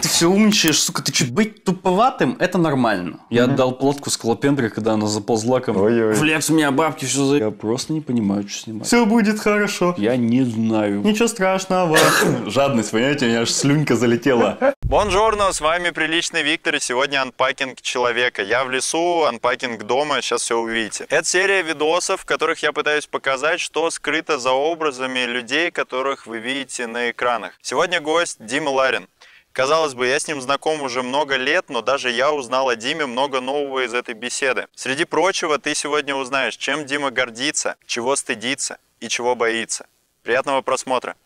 ты все умничаешь, сука, ты чуть быть туповатым, это нормально. Я mm-hmm. отдал плотку с Клопендри, когда она заползла ко мне. Ой-ой. Флекс, у меня бабки все за... Я просто не понимаю, что снимать. Все будет хорошо. Я не знаю. Ничего страшного. Жадность, понимаете, у меня аж слюнька залетела. Бонжорно, с вами Приличный Виктор, и сегодня анпакинг человека. Я в лесу, анпакинг дома, сейчас все увидите. Это серия видосов, в которых я пытаюсь показать, что скрыто за образами людей, которых вы видите на экранах. Сегодня гость Дима Ларин. Казалось бы, я с ним знаком уже много лет, но даже я узнал о Диме много нового из этой беседы. Среди прочего, ты сегодня узнаешь, чем Дима гордится, чего стыдится и чего боится. Приятного просмотра.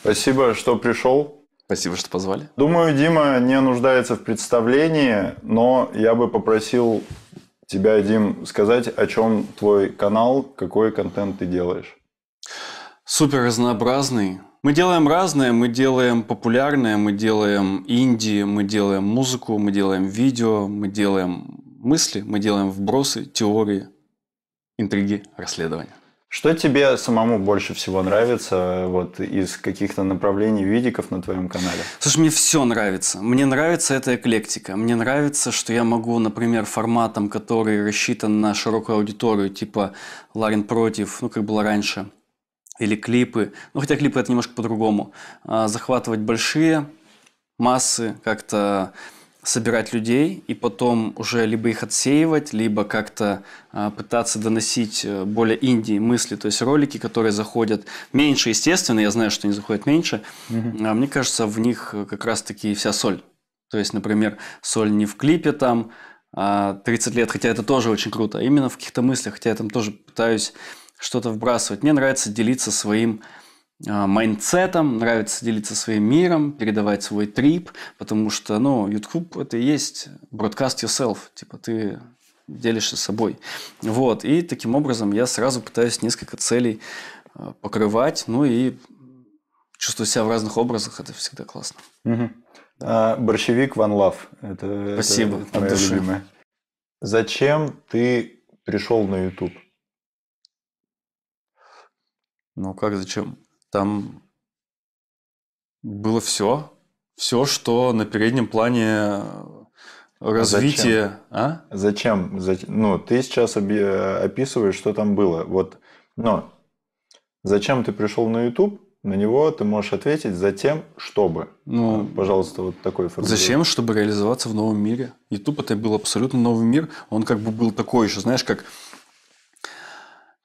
Спасибо, что пришел. Спасибо, что позвали. Думаю, Дима не нуждается в представлении, но я бы попросил тебя, Дим, сказать, о чем твой канал, какой контент ты делаешь. Супер разнообразный, мы делаем разное, мы делаем популярное, мы делаем инди, мы делаем музыку, мы делаем видео, мы делаем мысли, мы делаем вбросы, теории, интриги, расследования. Что тебе самому больше всего нравится вот, из каких-то направлений видиков на твоем канале? Слушай, мне все нравится. Мне нравится эта эклектика. Мне нравится, что я могу, например, форматом, который рассчитан на широкую аудиторию, типа «Ларин против», ну, как было раньше – или клипы, ну хотя клипы это немножко по-другому, а, захватывать большие массы, как-то собирать людей и потом уже либо их отсеивать, либо как-то а, пытаться доносить э, более Индии мысли, то есть ролики, которые заходят меньше, естественно, я знаю, что они заходят меньше, mm-hmm. мне кажется, в них э, как раз-таки вся соль. То есть, например, соль не в клипе там 30 лет, хотя это тоже очень круто, а именно в каких-то мыслях, хотя я там тоже пытаюсь что-то вбрасывать. Мне нравится делиться своим а, майндсетом, нравится делиться своим миром, передавать свой трип, потому что, ну, YouTube это и есть broadcast yourself, типа ты делишься собой. Вот, и таким образом я сразу пытаюсь несколько целей а, покрывать, ну и чувствую себя в разных образах, это всегда классно. Угу. А, борщевик One Love. Это, Спасибо, это от души. Любимая. Зачем ты пришел на YouTube? Ну как, зачем? Там было все, все, что на переднем плане э, а развития. Зачем? А? Зачем? Ну, ты сейчас э, описываешь, что там было. Вот, но зачем ты пришел на YouTube? На него ты можешь ответить за тем, чтобы. Ну, а, пожалуйста, вот такой формат. Зачем? Чтобы реализоваться в новом мире. YouTube это был абсолютно новый мир. Он как бы был такой еще, знаешь, как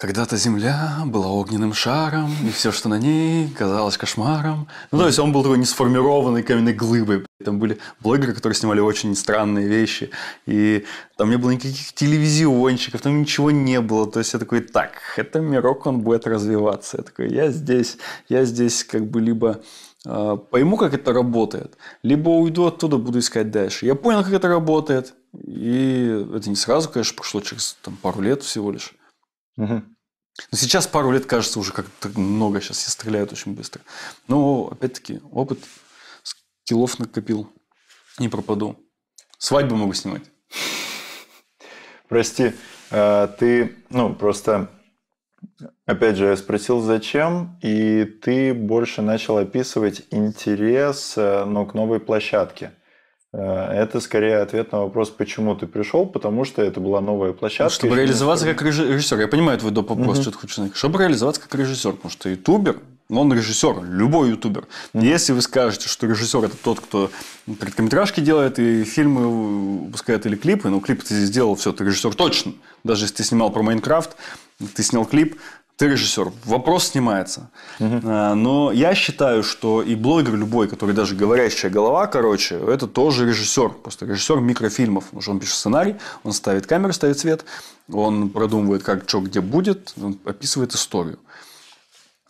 когда-то Земля была огненным шаром, и все, что на ней, казалось кошмаром. Ну, то есть он был такой несформированный каменной глыбой. Там были блогеры, которые снимали очень странные вещи, и там не было никаких телевизиончиков, там ничего не было. То есть я такой, так, это мирок, он будет развиваться. Я такой, я здесь, я здесь как бы либо э, пойму, как это работает, либо уйду оттуда, буду искать дальше. Я понял, как это работает, и это не сразу, конечно, прошло через там, пару лет всего лишь. Угу. Но ну, сейчас пару лет кажется уже как-то много. Сейчас все стреляют очень быстро. Но, опять-таки, опыт скиллов накопил. Не пропаду. Свадьбу могу снимать. Прости, э, ты, ну, просто, опять же, я спросил, зачем, и ты больше начал описывать интерес, ну, к новой площадке. Э, это скорее ответ на вопрос, почему ты пришел, потому что это была новая площадка. Чтобы реализоваться как режиссер. Я понимаю твой доп. вопрос, угу. что ты хочешь сказать. Чтобы реализоваться как режиссер, потому что ютубер, он режиссер, любой ютубер. mm Если вы скажете, что режиссер это тот, кто короткометражки делает и фильмы выпускает или клипы, ну клип ты сделал, все, ты режиссер точно. Даже если ты снимал про Майнкрафт, ты снял клип, ты режиссер, вопрос снимается. Угу. Но я считаю, что и блогер любой, который даже говорящая голова, короче, это тоже режиссер. Просто режиссер микрофильмов. Потому что он пишет сценарий, он ставит камеру, ставит цвет, он продумывает, как что где будет, он описывает историю.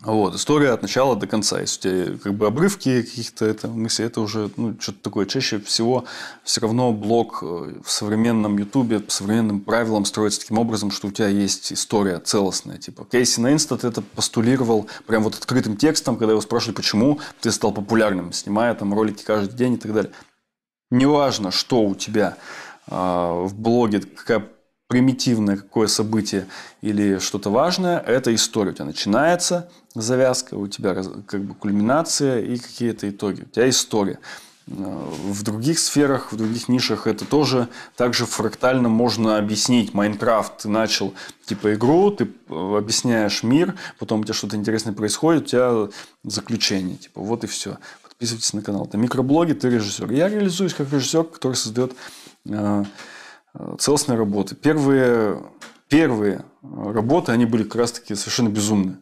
Вот, история от начала до конца. Если у тебя как бы обрывки каких-то это, мыслей, это уже ну, что-то такое. Чаще всего все равно блог э, в современном Ютубе по современным правилам строится таким образом, что у тебя есть история целостная. Типа Кейси Нейнстад это постулировал прям вот открытым текстом, когда его спрашивали, почему ты стал популярным, снимая там ролики каждый день и так далее. Неважно, что у тебя э, в блоге, какая примитивное какое событие или что-то важное, эта история у тебя начинается, завязка, у тебя как бы кульминация и какие-то итоги. У тебя история. Э, в других сферах, в других нишах это тоже также фрактально можно объяснить. Майнкрафт, ты начал типа игру, ты э, объясняешь мир, потом у тебя что-то интересное происходит, у тебя заключение. Типа вот и все. Подписывайтесь на канал. Это микроблоги, ты режиссер. Я реализуюсь как режиссер, который создает э, целостные работы. Первые, первые работы, они были как раз-таки совершенно безумные.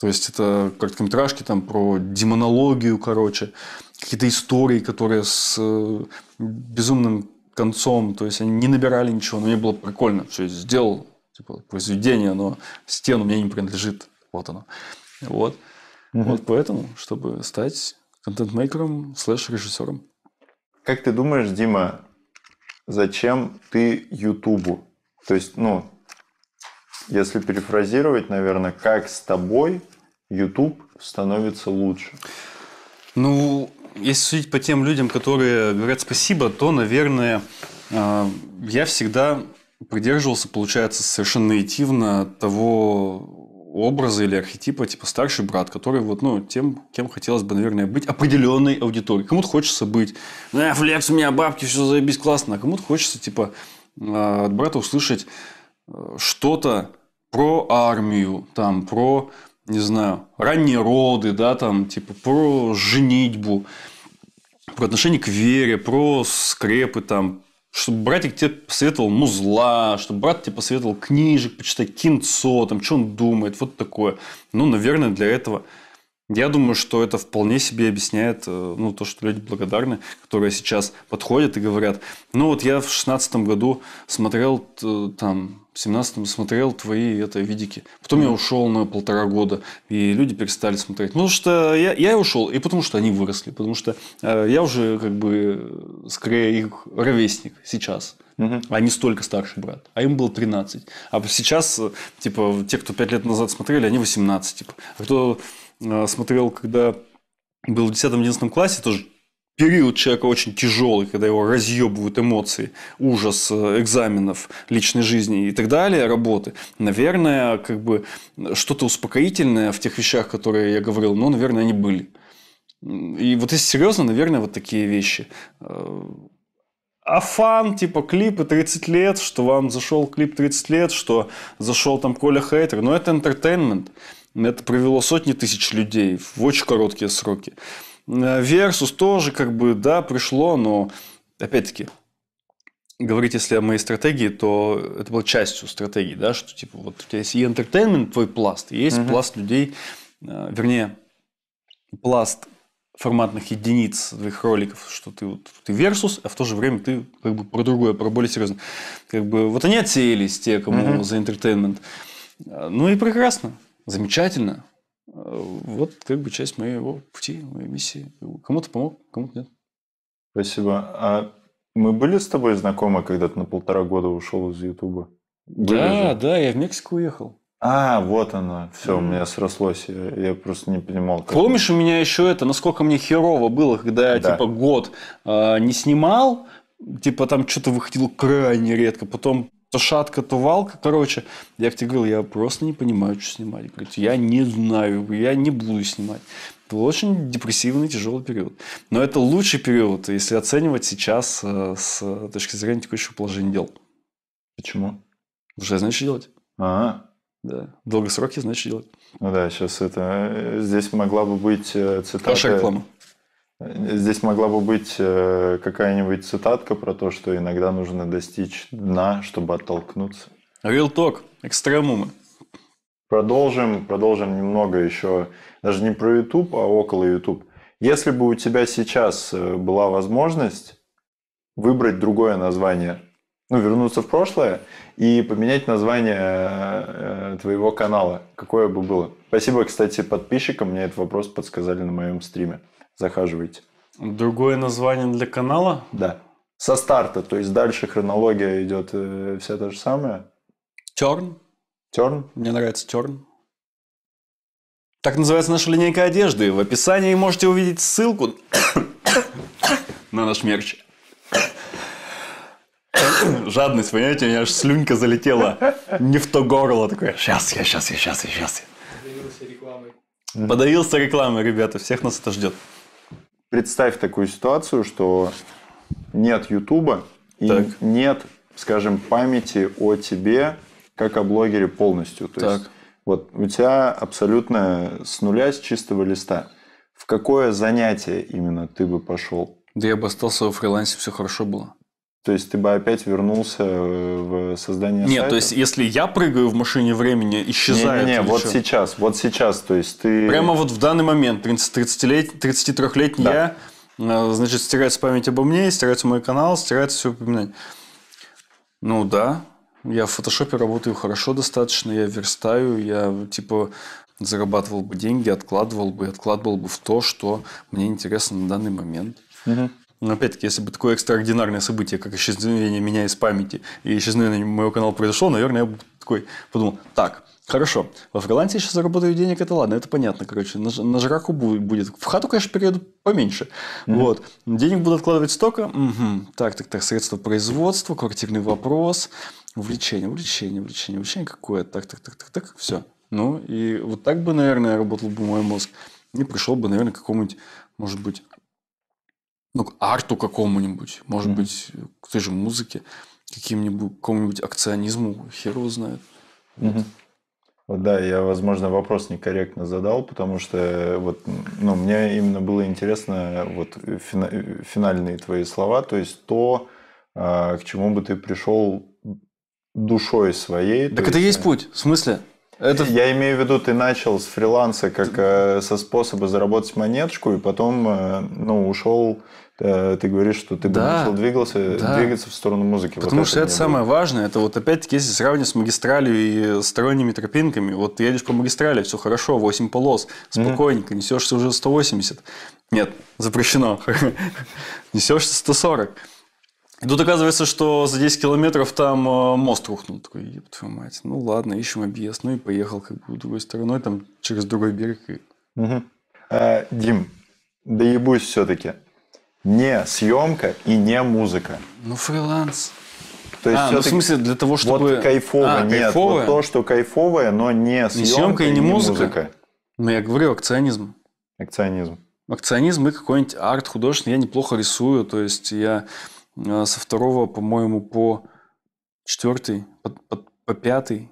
То есть, это короткометражки там про демонологию, короче, какие-то истории, которые с э, безумным концом, то есть, они не набирали ничего, но мне было прикольно, что я сделал, типа, произведение, но стену мне не принадлежит, вот оно. Вот. Угу. Вот поэтому, чтобы стать контент-мейкером слэш-режиссером. Как ты думаешь, Дима, зачем ты Ютубу? То есть, ну, если перефразировать, наверное, как с тобой YouTube становится лучше? Ну, если судить по тем людям, которые говорят спасибо, то, наверное, э, я всегда придерживался, получается, совершенно наитивно того образа или архетипа, типа старший брат, который вот, ну, тем, кем хотелось бы, наверное, быть определенной аудиторией. Кому-то хочется быть, э, флекс, у меня бабки, все заебись классно, а кому-то хочется, типа, э, от брата услышать Э, что-то про армию, там, про, не знаю, ранние роды, да, там, типа, про женитьбу, про отношение к вере, про скрепы, там, чтобы братик тебе посоветовал музла, чтобы брат тебе посоветовал книжек почитать, кинцо, там, что он думает, вот такое. Ну, наверное, для этого – я думаю, что это вполне себе объясняет э, ну, то, что люди благодарны, которые сейчас подходят и говорят, ну вот я в шестнадцатом году смотрел, э, там, в семнадцатом смотрел твои это, видики. Потом я ушел на полтора года, и люди перестали смотреть. Потому что я, я ушел, и потому что они выросли, потому что э, я уже как бы скорее их ровесник сейчас. Угу. А не столько старший брат. А им было 13. А сейчас, типа, те, кто 5 лет назад смотрели, они 18. Типа. А кто Э, смотрел, когда был в 10-11 классе, тоже период человека очень тяжелый, когда его разъебывают эмоции, ужас э, экзаменов, личной жизни и так далее, работы. Наверное, как бы что-то успокоительное в тех вещах, которые я говорил, но наверное, они были. И вот если серьезно, наверное, вот такие вещи. Э, а фан, типа клипы 30 лет, что вам зашел клип 30 лет, что зашел там Коля Хейтер, но ну, это entertainment. Это привело сотни тысяч людей в очень короткие сроки. Версус э, тоже как бы, да, пришло, но опять-таки, говорить если о моей стратегии, то это было частью стратегии, да, что типа вот у тебя есть и entertainment, твой пласт, и есть Uh -huh. пласт людей, э, вернее, пласт форматных единиц твоих роликов, что ты вот ты Версус, а в то же время ты как бы про другое, про более серьезное. Как бы вот они отсеялись, те, кому Uh -huh. за entertainment. Э, ну и прекрасно замечательно. Э, вот как бы часть моего пути, моей миссии. Кому-то помог, кому-то нет. Спасибо. А мы были с тобой знакомы, когда ты на полтора года ушел из Ютуба? Да, же? да, я в Мексику уехал. А, вот оно. Все, mm. у меня срослось. Я, я просто не понимал. Как Помнишь, это... у меня еще это, насколько мне херово было, когда я да. типа год э, не снимал, типа там что-то выходило крайне редко. Потом то шатка, то валка. Короче, я тебе говорил, я просто не понимаю, что снимать. Говорит, я не знаю, я не буду снимать. был очень депрессивный, тяжелый период. Но это лучший период, если оценивать сейчас э, с точки зрения текущего положения дел. Почему? уже знаешь что делать. А, -а. Да. В долгосроке, значит, делать. Ну да, сейчас это... Э, здесь могла бы быть э, цитата... Ваша реклама. Здесь могла бы быть э, какая-нибудь цитатка про то, что иногда нужно достичь дна, чтобы оттолкнуться. Real talk, экстремумы. Продолжим, продолжим немного еще, даже не про YouTube, а около YouTube. Если бы у тебя сейчас э, была возможность выбрать другое название, ну, вернуться в прошлое и поменять название э, твоего канала, какое бы было. Спасибо, кстати, подписчикам, мне этот вопрос подсказали на моем стриме захаживайте. Другое название для канала? Да. Со старта, то есть дальше хронология идет э, вся та же самая. Терн. Терн. Мне нравится терн. Так называется наша линейка одежды. В описании можете увидеть ссылку на наш мерч. Жадность, понимаете, у меня аж слюнька залетела не в то горло. Такое, сейчас я, сейчас я, сейчас я, сейчас я. Подавился рекламой. Подавился рекламой, ребята, всех нас это ждет представь такую ситуацию, что нет Ютуба и так. нет, скажем, памяти о тебе как о блогере полностью. То так. есть вот у тебя абсолютно с нуля, с чистого листа. В какое занятие именно ты бы пошел? Да я бы остался во фрилансе, все хорошо было. То есть ты бы опять вернулся э, в создание Нет, сайта? то есть если я прыгаю в машине времени, исчезает. Не, не, не вот что? сейчас, вот сейчас, то есть ты. Прямо вот в данный момент 30-лет, 33-летний да. я, э, значит, стирается память обо мне, стирается мой канал, стирается все упоминание. Ну да, я в фотошопе работаю хорошо достаточно, я верстаю, я типа зарабатывал бы деньги, откладывал бы, откладывал бы в то, что мне интересно на данный момент. Угу. Но ну, опять-таки, если бы такое экстраординарное событие, как исчезновение меня из памяти и исчезновение моего канала произошло, наверное, я бы такой подумал, так, Хорошо. Во фрилансе сейчас заработаю денег, это ладно, это понятно, короче. На, на жраку будет. В хату, конечно, перееду поменьше. Mm-hmm. Вот. Денег буду откладывать столько. Угу. Так, так, так, средства производства, квартирный вопрос. Увлечение, увлечение, увлечение, увлечение какое. Так, так, так, так, так, все. Ну, и вот так бы, наверное, работал бы мой мозг. И пришел бы, наверное, к какому-нибудь, может быть, ну, к арту какому-нибудь, может mm-hmm. быть, к той же музыке, каким-нибудь, какому-нибудь акционизму, хер его знает. Mm-hmm. Вот. да, я, возможно, вопрос некорректно задал, потому что э, вот, ну, мне именно было интересно вот э, э, финальные твои слова, то есть то, а, к чему бы ты пришел душой своей. Так это есть путь. В смысле? Это... Я имею в виду, ты начал с фриланса как э, со способа заработать монеточку, и потом э, ну, ушел, э, ты говоришь, что ты да, начал двигался, да. двигаться в сторону музыки. Потому вот что это, самое было. важное. Это вот опять-таки, если сравнивать с магистралью и сторонними тропинками, вот ты едешь по магистрали, все хорошо, 8 полос, спокойненько, несешься уже 180. Нет, запрещено. Несешься 140. И тут оказывается, что за 10 километров там э, мост рухнул. Такой, еб твою мать, ну ладно, ищем объезд. Ну и поехал как бы другой стороной, там через другой берег. И... Угу. А, Дим, доебусь все-таки. Не съемка и не музыка. Ну, фриланс. То есть а, ну, в смысле для того, чтобы... Вот кайфово, а, нет. Кайфовое? Вот то, что кайфовое, но не съемка, не съемка и не, не музыка. музыка. Ну, я говорю, акционизм. Акционизм. Акционизм и какой-нибудь арт художественный. Я неплохо рисую, то есть я а, со второго, по-моему, по четвертый, по, по, по пятый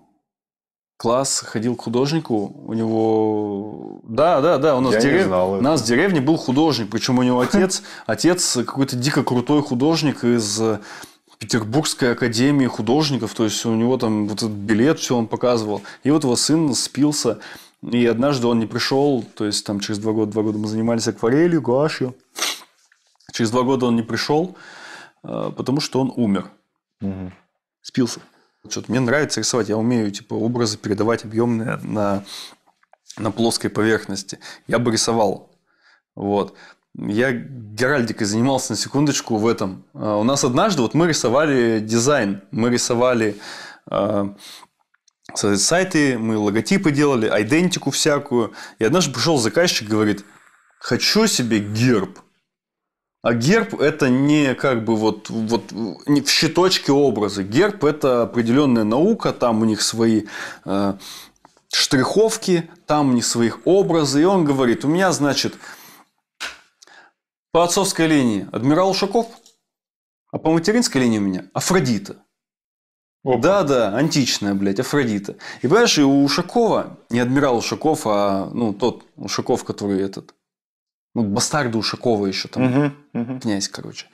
класс ходил к художнику, у него... Да, да, да, у нас, Я дерев... знал у нас в деревне был художник, причем у него отец, отец какой-то дико крутой художник из э, Петербургской академии художников, то есть у него там вот этот билет, все он показывал. И вот его сын спился, и однажды он не пришел, то есть там через два года, два года мы занимались акварелью, гуашью. Через два года он не пришел, а, потому что он умер. Угу. Спился. Что-то мне нравится рисовать. Я умею типа образы передавать объемные на, на плоской поверхности. Я бы рисовал. Вот. Я Геральдикой занимался на секундочку в этом. А, у нас однажды вот мы рисовали дизайн, мы рисовали э, сайты, мы логотипы делали, идентику всякую. И однажды пришел заказчик говорит, хочу себе герб. А герб – это не как бы вот, вот не в щиточке образы. Герб – это определенная наука, там у них свои э, штриховки, там у них своих образы. И он говорит, у меня, значит, по отцовской линии адмирал Ушаков, а по материнской линии у меня Афродита. Да-да, античная, блядь, Афродита. И понимаешь, и у Ушакова, не адмирал Ушаков, а ну, тот Ушаков, который этот ну, бастарда Ушакова еще там, угу, угу. князь, короче.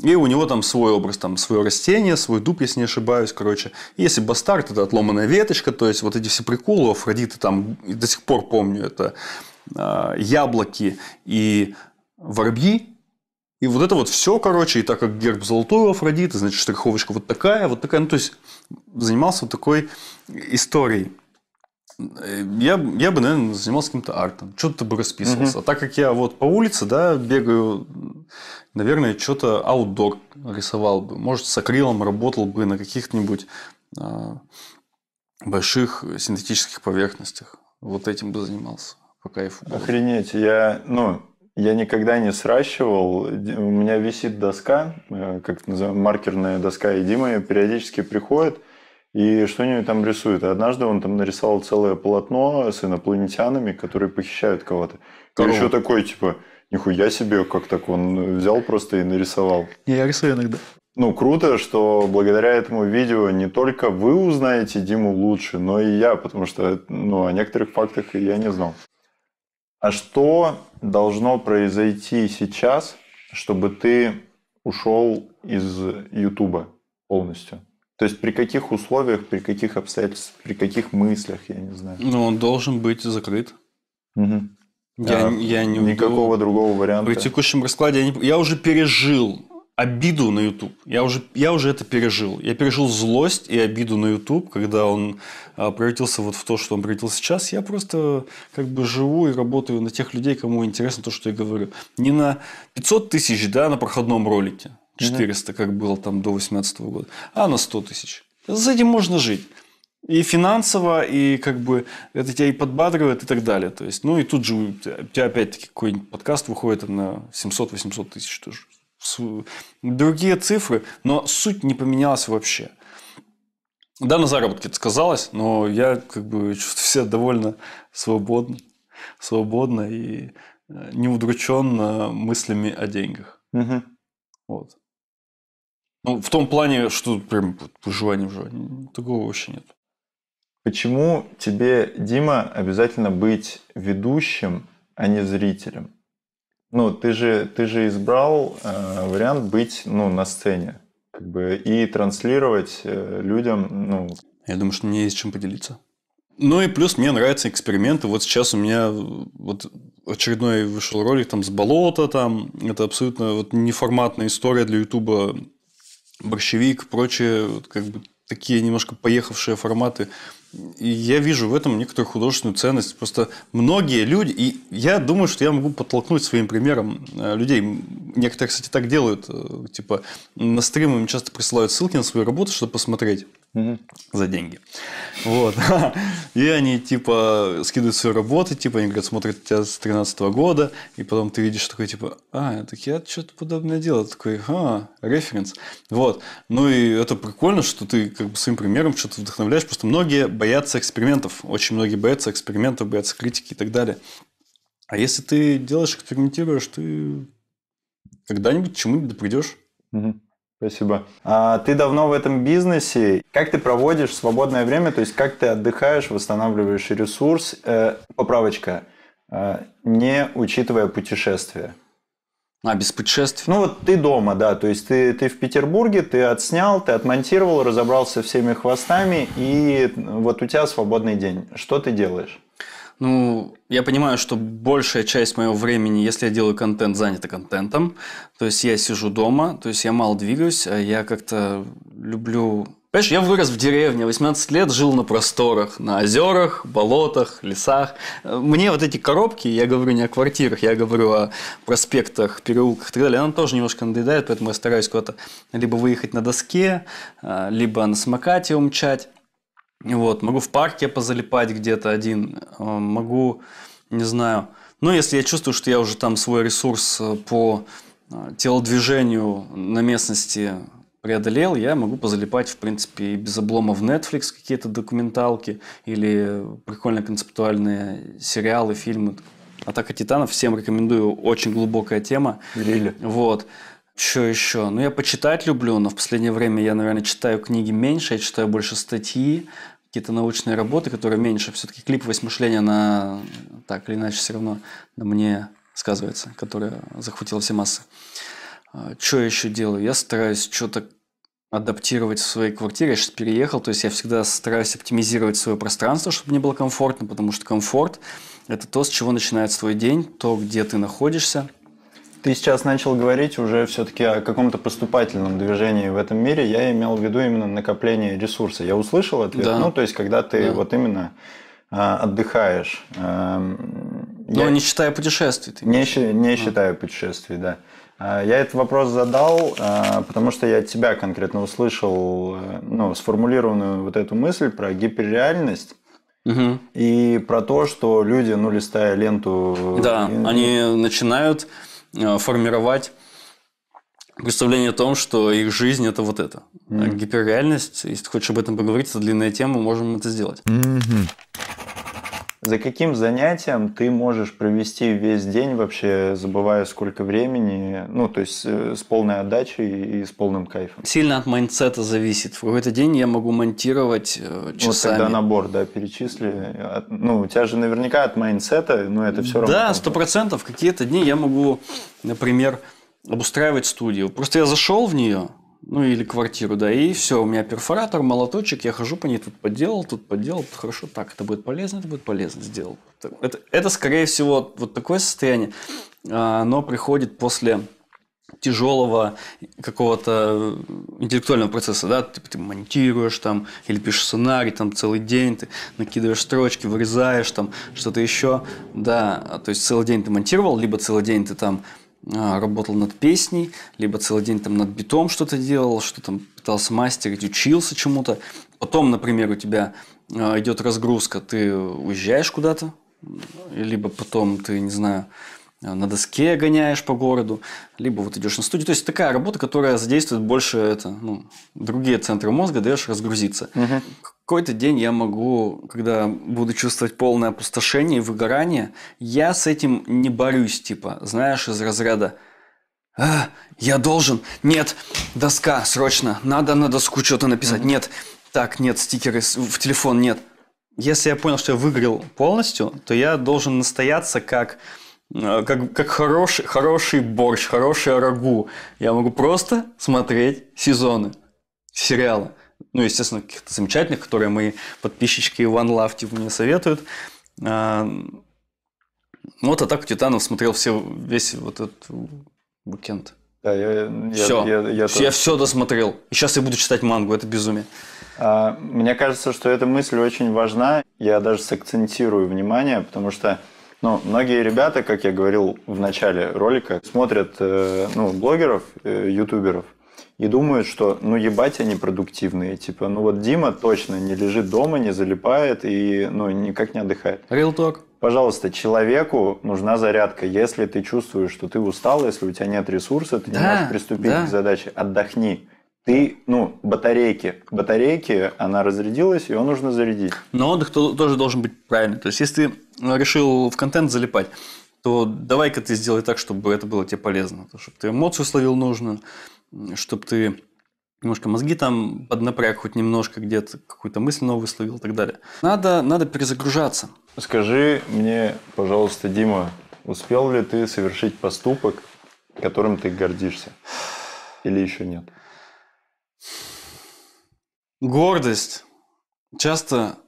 И у него там свой образ, там свое растение, свой дуб, если не ошибаюсь, короче. И если бастард, это отломанная веточка, то есть вот эти все приколы, Афродиты там, до сих пор помню, это э, яблоки и воробьи, и вот это вот все, короче, и так как герб золотой у Афродиты, значит, штриховочка вот такая, вот такая. Ну, то есть, занимался вот такой историей я, я бы, наверное, занимался каким-то артом, что-то бы расписывался. Угу. А так как я вот по улице, да, бегаю, наверное, что-то аутдор рисовал бы. Может, с акрилом работал бы на каких-нибудь а, больших синтетических поверхностях. Вот этим бы занимался по кайфу. Было. Охренеть, я, ну, я никогда не сращивал. У меня висит доска, э, как это называется, маркерная доска, и Дима периодически приходит и что-нибудь там рисует. И однажды он там нарисовал целое полотно с инопланетянами, которые похищают кого-то. И еще такой, типа, нихуя себе, как так он взял просто и нарисовал. Не, я рисую иногда. Ну, круто, что благодаря этому видео не только вы узнаете Диму лучше, но и я, потому что ну, о некоторых фактах я не знал. А что должно произойти сейчас, чтобы ты ушел из Ютуба полностью? То есть при каких условиях, при каких обстоятельствах, при каких мыслях, я не знаю. Ну, он должен быть закрыт. Угу. Я, а, я не никакого уйду. другого варианта. При текущем раскладе я, не, я уже пережил обиду на YouTube. Я уже, я уже это пережил. Я пережил злость и обиду на YouTube, когда он а, превратился вот в то, что он превратился сейчас. Я просто как бы живу и работаю на тех людей, кому интересно то, что я говорю. Не на 500 тысяч, да, на проходном ролике 400, как было там до 2018 года, а на 100 тысяч. С этим можно жить. И финансово, и как бы это тебя и подбадривает, и так далее. То есть, ну и тут же у тебя опять-таки какой-нибудь подкаст выходит на 700-800 тысяч тоже. Другие цифры, но суть не поменялась вообще. Да, на заработке это сказалось, но я как бы чувствую себя довольно свободно, свободно и э, неудрученно мыслями о деньгах. Угу. Вот. Ну, в том плане, что прям выживание уже такого вообще нет. Почему тебе, Дима, обязательно быть ведущим, а не зрителем? Ну, ты же, ты же избрал э, вариант быть ну, на сцене как бы, и транслировать э, людям. Ну... Я думаю, что мне есть чем поделиться. Ну и плюс мне нравятся эксперименты. Вот сейчас у меня вот очередной вышел ролик там с болота, там это абсолютно вот неформатная история для Ютуба борщевик, прочие вот как бы такие немножко поехавшие форматы. И я вижу в этом некоторую художественную ценность. Просто многие люди, и я думаю, что я могу подтолкнуть своим примером э, людей. Некоторые, кстати, так делают. Э, типа на стримы им часто присылают ссылки на свою работу, чтобы посмотреть. За деньги. Вот. И они типа скидывают свою работу, типа они говорят, смотрят тебя с 13 -го года, и потом ты видишь такой типа, а, так я что-то подобное делал, такой, а, референс. Вот. Ну и это прикольно, что ты как бы своим примером что-то вдохновляешь, просто многие боятся экспериментов, очень многие боятся экспериментов, боятся критики и так далее. А если ты делаешь, экспериментируешь, ты когда-нибудь чему-нибудь придешь. Угу. Спасибо. А ты давно в этом бизнесе. Как ты проводишь свободное время? То есть как ты отдыхаешь, восстанавливаешь ресурс? Э, поправочка. Э, не учитывая путешествия. А, без путешествий? Ну, вот ты дома, да. То есть ты, ты в Петербурге, ты отснял, ты отмонтировал, разобрался всеми хвостами, и вот у тебя свободный день. Что ты делаешь? Ну, я понимаю, что большая часть моего времени, если я делаю контент, занята контентом. То есть я сижу дома, то есть я мало двигаюсь, а я как-то люблю... Понимаешь, я вырос в деревне, 18 лет жил на просторах, на озерах, болотах, лесах. Мне вот эти коробки, я говорю не о квартирах, я говорю о проспектах, переулках и так далее, она тоже немножко надоедает, поэтому я стараюсь куда-то либо выехать на доске, а, либо на самокате умчать. Вот, могу в парке позалипать где-то один, э, могу, не знаю, Но если я чувствую, что я уже там свой ресурс э, по э, телодвижению на местности преодолел, я могу позалипать, в принципе, и без облома в Netflix какие-то документалки или прикольно концептуальные сериалы, фильмы. «Атака титанов» всем рекомендую, очень глубокая тема. Грилли. Вот. Что еще? Ну, я почитать люблю, но в последнее время я, наверное, читаю книги меньше, я читаю больше статьи, какие-то научные работы, которые меньше. Все-таки клиповость мышления на так или иначе все равно на мне сказывается, которая захватила все массы. А, что я еще делаю? Я стараюсь что-то адаптировать в своей квартире. Я сейчас переехал, то есть я всегда стараюсь оптимизировать свое пространство, чтобы мне было комфортно, потому что комфорт – это то, с чего начинается твой день, то, где ты находишься – ты сейчас начал говорить уже все-таки о каком-то поступательном движении в этом мире. Я имел в виду именно накопление ресурса. Я услышал ответ. Да. Ну, то есть, когда ты да. вот именно а, отдыхаешь. Эм, Но ну, я... не считая путешествий. Ты не, считаешь? не а. считая путешествий, да. А, я этот вопрос задал, а, потому что я от тебя конкретно услышал э, ну, сформулированную вот эту мысль про гиперреальность. Угу. И про то, что люди, ну, листая ленту... Э, да, и... они начинают Э, формировать представление о том, что их жизнь это вот это. Mm-hmm. Гиперреальность, если ты хочешь об этом поговорить, это длинная тема, можем это сделать. Mm-hmm. За каким занятием ты можешь провести весь день вообще, забывая сколько времени, ну, то есть э, с полной отдачей и с полным кайфом? Сильно от майндсета зависит. В какой-то день я могу монтировать часами. Э, вот тогда набор, да, перечисли. Ну, у тебя же наверняка от майндсета, но это все равно. Да, сто процентов. Какие-то дни я могу, например, обустраивать студию. Просто я зашел в нее, ну, или квартиру, да. И все, у меня перфоратор, молоточек, я хожу по ней, тут подделал, тут подделал, тут хорошо, так, это будет полезно, это будет полезно, сделал. Это, это скорее всего, вот такое состояние, а, оно приходит после тяжелого какого-то интеллектуального процесса, да, ты, типа ты монтируешь там или пишешь сценарий там целый день, ты накидываешь строчки, вырезаешь там что-то еще, да, то есть целый день ты монтировал, либо целый день ты там а, работал над песней, либо целый день там над битом что-то делал, что там пытался мастерить, учился чему-то. Потом, например, у тебя а, идет разгрузка, ты уезжаешь куда-то, либо потом ты, не знаю, на доске гоняешь по городу, либо вот идешь на студию. То есть такая работа, которая задействует больше это, ну, другие центры мозга, даешь разгрузиться. Угу. Какой-то день я могу, когда буду чувствовать полное опустошение и выгорание, я с этим не борюсь, типа, знаешь, из разряда а, «Я должен! Нет! Доска! Срочно! Надо на доску что-то написать! Угу. Нет! Так, нет, стикеры в телефон, нет!» Если я понял, что я выиграл полностью, то я должен настояться как Э, как, как хороший, хороший борщ, хорошая рагу. Я могу просто смотреть сезоны сериала. Ну, естественно, каких-то замечательных, которые мои подписчики Иван Лав типа, мне советуют. Э, вот «Атаку титанов» смотрел все, весь вот этот уикенд. Да, я, я, все. Я, я, я, я все досмотрел. И сейчас я буду читать мангу, это безумие. А, мне кажется, что эта мысль очень важна. Я даже сакцентирую внимание, потому что но ну, многие ребята, как я говорил в начале ролика, смотрят э, ну, блогеров, э, ютуберов и думают, что ну ебать они продуктивные. Типа, ну вот Дима точно не лежит дома, не залипает и ну никак не отдыхает. Real talk. Пожалуйста, человеку нужна зарядка. Если ты чувствуешь, что ты устал, если у тебя нет ресурса, ты да, не можешь приступить да. к задаче, отдохни ты, ну, батарейки. Батарейки, она разрядилась, ее нужно зарядить. Но отдых тоже должен быть правильный. То есть, если ты ну, решил в контент залипать, то давай-ка ты сделай так, чтобы это было тебе полезно. Чтобы ты эмоцию словил нужно, чтобы ты немножко мозги там поднапряг хоть немножко где-то, какую-то мысль новую словил и так далее. Надо, надо перезагружаться. Скажи мне, пожалуйста, Дима, успел ли ты совершить поступок, которым ты гордишься? Или еще нет? гордость часто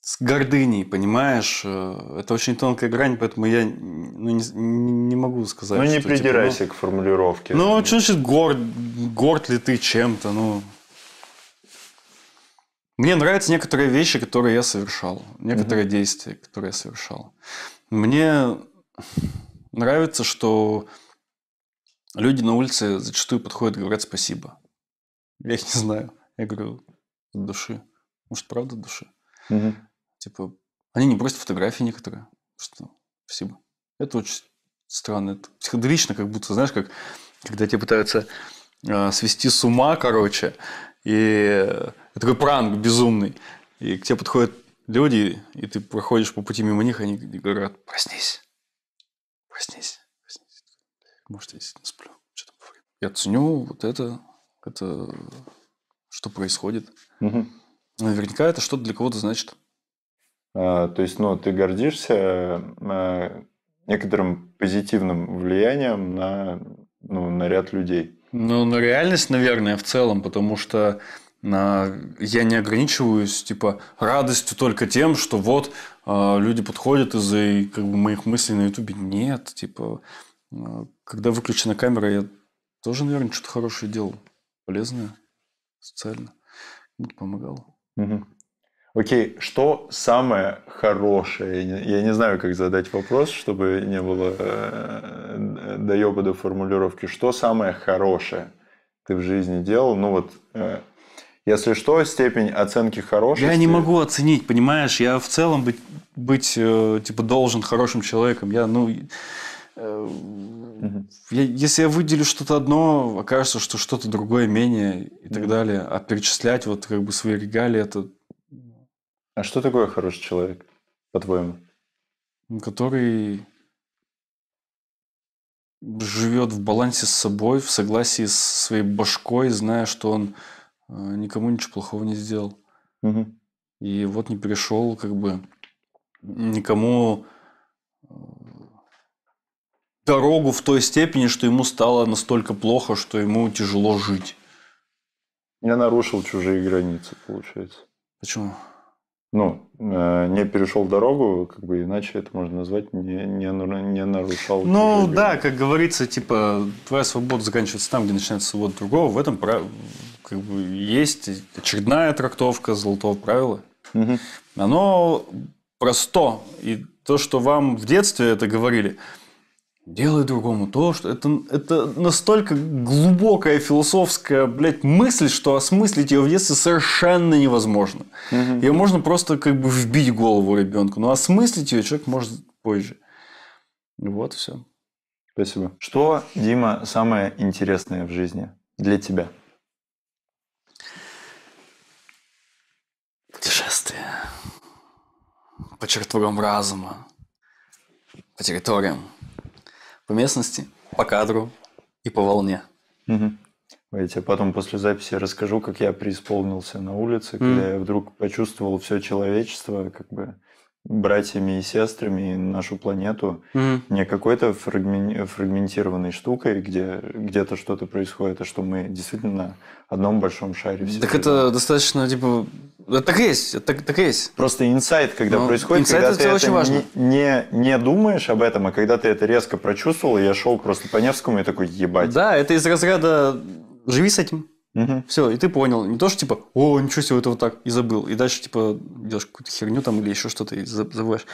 с гордыней, понимаешь? Э, это очень тонкая грань, поэтому я ну, не, не могу сказать. Ну, не что, придирайся типа, ну, к формулировке. Ну, что значит горд, горд ли ты чем-то? Ну, мне нравятся некоторые вещи, которые я совершал, некоторые угу. действия, которые я совершал. Мне нравится, что люди на улице зачастую подходят и говорят спасибо. Я не знаю. Я говорю, от души. Может, правда души? Угу. Типа, они не бросят фотографии некоторые. Что, спасибо. Это очень странно. Это психоделично, как будто, знаешь, как когда тебе пытаются э, свести с ума, короче, и это такой пранк безумный. И к тебе подходят люди, и ты проходишь по пути мимо них, они говорят, проснись, проснись, проснись. Может, я сплю. Я ценю вот это, это что происходит. Угу. Наверняка это что-то для кого-то значит. А, то есть, ну, ты гордишься а, некоторым позитивным влиянием на, ну, на ряд людей. Ну, на реальность, наверное, в целом, потому что а, я не ограничиваюсь типа радостью только тем, что вот а, люди подходят из-за как бы, моих мыслей на Ютубе. Нет, типа, а, когда выключена камера, я тоже, наверное, что-то хорошее делал полезное, социально, кому-то помогало. Угу. Окей, что самое хорошее? Я не знаю, как задать вопрос, чтобы не было э, доеба до формулировки. Что самое хорошее ты в жизни делал? Ну вот, э, если что, степень оценки хорошести... Я не могу оценить, понимаешь? Я в целом быть, быть э, типа должен хорошим человеком. Я, ну, э, я, если я выделю что-то одно, окажется, что что-то другое менее и угу. так далее. А перечислять вот как бы свои регалии это... А что такое хороший человек, по-твоему? Ну, который живет в балансе с собой, в согласии с своей башкой, зная, что он э, никому ничего плохого не сделал. Угу. И вот не перешел как бы никому дорогу в той степени, что ему стало настолько плохо, что ему тяжело жить. Я нарушил чужие границы, получается. Почему? Ну, э, не перешел дорогу, как бы иначе это можно назвать, не, не, не нарушал. Ну да, как говорится, типа, твоя свобода заканчивается там, где начинается свобода другого. В этом как бы, есть очередная трактовка золотого правила. Угу. Оно просто. И то, что вам в детстве это говорили – Делай другому то, что это, это настолько глубокая философская, блядь, мысль, что осмыслить ее в детстве совершенно невозможно. Угу. Ее можно просто как бы вбить голову ребенку, но осмыслить ее человек может позже. Вот все. Спасибо. Что, Дима, самое интересное в жизни для тебя? Путешествие по чертогам разума, по территориям, по местности, по кадру и по волне. Угу. Я тебе потом после записи расскажу, как я преисполнился на улице, когда mm. я вдруг почувствовал все человечество, как бы братьями и сестрами нашу планету mm не какой-то фрагмен... фрагментированной штукой, где где-то что-то происходит, а что мы действительно на одном большом шаре все. Так живем. это достаточно типа э, так и есть, так, так и есть. Просто инсайт, когда Но ну, происходит, инсайт когда это ты это очень не, важно. Не, не думаешь об этом, а когда ты это резко прочувствовал, я шел просто по Невскому и такой, ебать. Да, это из разряда «живи с этим». Угу. Все, и ты понял. Не то, что типа, о, ничего себе, это вот так, и забыл. И дальше, типа, делаешь какую-то херню там или еще что-то и забываешь.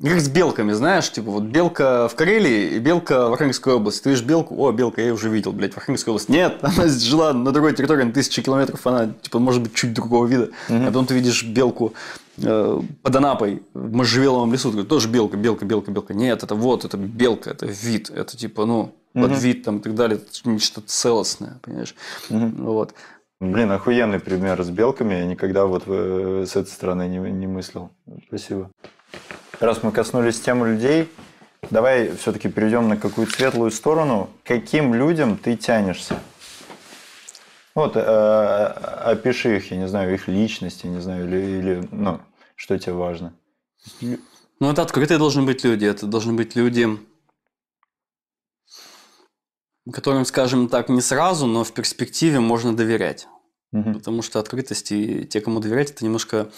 как с белками, знаешь, типа вот белка в Карелии и белка в Архангельской области. Ты видишь белку, о, белка, я ее уже видел, блядь, в Архангельской области. Нет, она жила на другой территории, на тысячи километров, она, типа, может быть, чуть другого вида. Угу. А потом ты видишь белку э, под Анапой в можжевеловом лесу, ты говоришь, тоже белка, белка, белка, белка. Нет, это вот, это белка, это вид, это типа, ну, под вид там, и так далее. Это нечто целостное, понимаешь? Вот. Блин, охуенный пример с белками. Я никогда вот э, с этой стороны не, не мыслил. Спасибо. Раз мы коснулись темы людей, давай все-таки перейдем на какую-то светлую сторону. Каким людям ты тянешься? Вот, э, опиши их, я не знаю, их личности, не знаю, или, или ну, что тебе важно. Ну, это открытые должны быть люди, это должны быть люди, которым, скажем так, не сразу, но в перспективе можно доверять. Угу. Потому что открытость и те, кому доверять, это немножко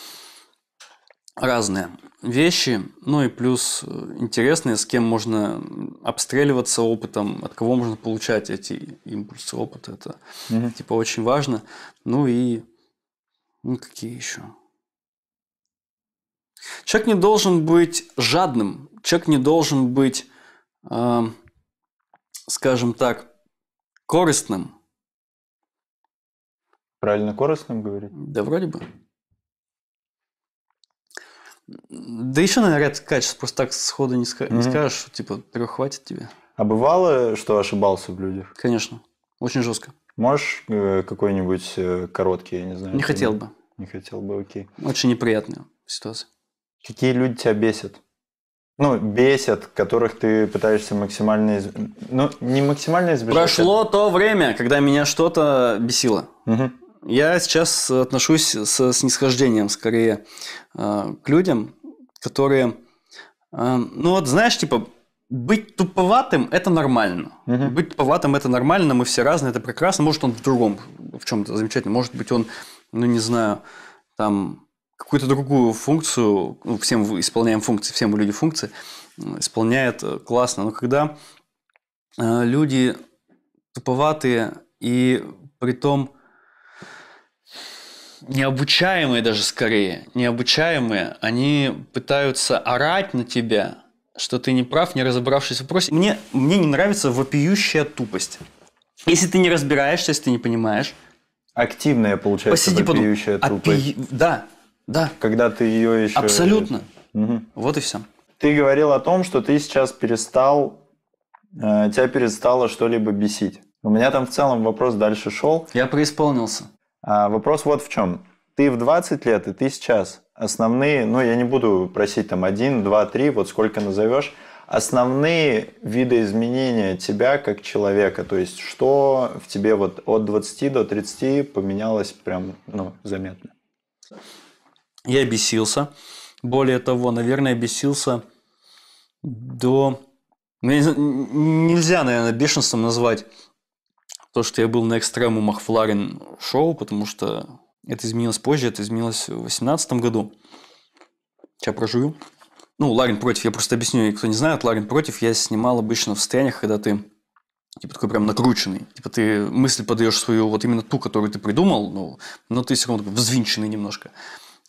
разные вещи. Ну и плюс э, интересные, с кем можно обстреливаться опытом, от кого можно получать эти импульсы опыта. Это угу. типа очень важно. Ну и ну, какие еще? Человек не должен быть жадным, человек не должен быть э, скажем так, корыстным. Правильно корыстным говорить? Да вроде бы. Да еще, наверное, ряд качеств просто так сходу не, ска- mm-hmm. не скажешь, что, типа, трех хватит тебе. А бывало, что ошибался в людях? Конечно. Очень жестко. Можешь э, какой-нибудь э, короткий, я не знаю. Не хотел бы. Не хотел бы, окей. Очень неприятная ситуация. Какие люди тебя бесят? ну, бесят, которых ты пытаешься максимально из... Ну, не максимально избежать. А Прошло это... то время, когда меня что-то бесило. Угу. Я сейчас отношусь с снисхождением скорее э, к людям, которые... Э, ну вот, знаешь, типа, быть туповатым – это нормально. Угу. Быть туповатым – это нормально, мы все разные, это прекрасно. Может, он в другом в чем-то замечательно. Может быть, он, ну не знаю, там какую-то другую функцию, ну, всем исполняем функции, все мы люди функции, исполняет э, классно. Но когда э, люди туповатые и при том необучаемые даже скорее, необучаемые, они пытаются орать на тебя, что ты не прав, не разобравшись в вопросе. Мне, мне не нравится вопиющая тупость. Если ты не разбираешься, если ты не понимаешь... Активная, получается, Посиди, вопиющая а тупость. Опи... Да, да. Когда ты ее еще... Абсолютно. Угу. Вот и все. Ты говорил о том, что ты сейчас перестал, э, тебя перестало что-либо бесить. У меня там в целом вопрос дальше шел. Я преисполнился. А, вопрос вот в чем. Ты в 20 лет, и ты сейчас основные, ну я не буду просить там один, два, три, вот сколько назовешь, основные виды изменения тебя как человека, то есть что в тебе вот от 20 до 30 поменялось прям ну, заметно? Я бесился. Более того, наверное, бесился до... Ну, нельзя, наверное, бешенством назвать то, что я был на экстремумах Фларин шоу, потому что это изменилось позже, это изменилось в 2018 году. Сейчас прожую. Ну, Ларин против, я просто объясню, кто не знает, Ларин против я снимал обычно в состояниях, когда ты типа такой прям накрученный. Типа ты мысль подаешь свою, вот именно ту, которую ты придумал, ну, но ты все равно такой взвинченный немножко.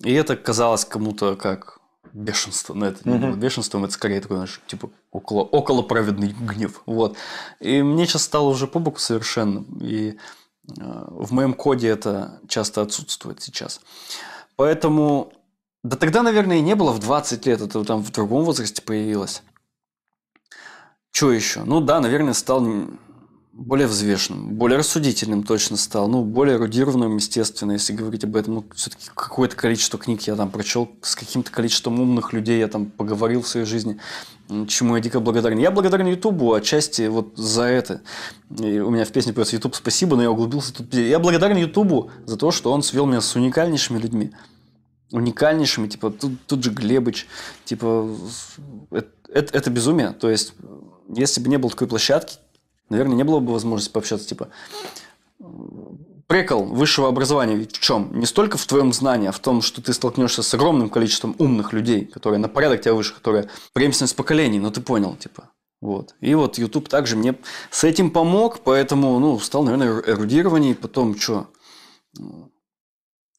И это казалось кому-то как бешенство. Но ну, это не было бешенством, это скорее такой, знаешь, типа около, околоправедный гнев. Вот. И мне сейчас стало уже по боку совершенно. И э, в моем коде это часто отсутствует сейчас. Поэтому... Да тогда, наверное, и не было в 20 лет. Это там в другом возрасте появилось. Что еще? Ну да, наверное, стал более взвешенным, более рассудительным точно стал, ну, более эрудированным, естественно, если говорить об этом. Ну, все-таки какое-то количество книг я там прочел, с каким-то количеством умных людей я там поговорил в своей жизни, чему я дико благодарен. Я благодарен Ютубу отчасти вот за это. И у меня в песне просто «Ютуб, спасибо», но я углубился тут. Я благодарен Ютубу за то, что он свел меня с уникальнейшими людьми. Уникальнейшими, типа, тут, тут же Глебыч, типа, это, это, это безумие. То есть, если бы не было такой площадки, наверное, не было бы возможности пообщаться, типа, прикол высшего образования ведь в чем? Не столько в твоем знании, а в том, что ты столкнешься с огромным количеством умных людей, которые на порядок тебя выше, которые преемственность поколений, но ну, ты понял, типа. Вот. И вот YouTube также мне с этим помог, поэтому, ну, стал, наверное, эрудирование, и потом что?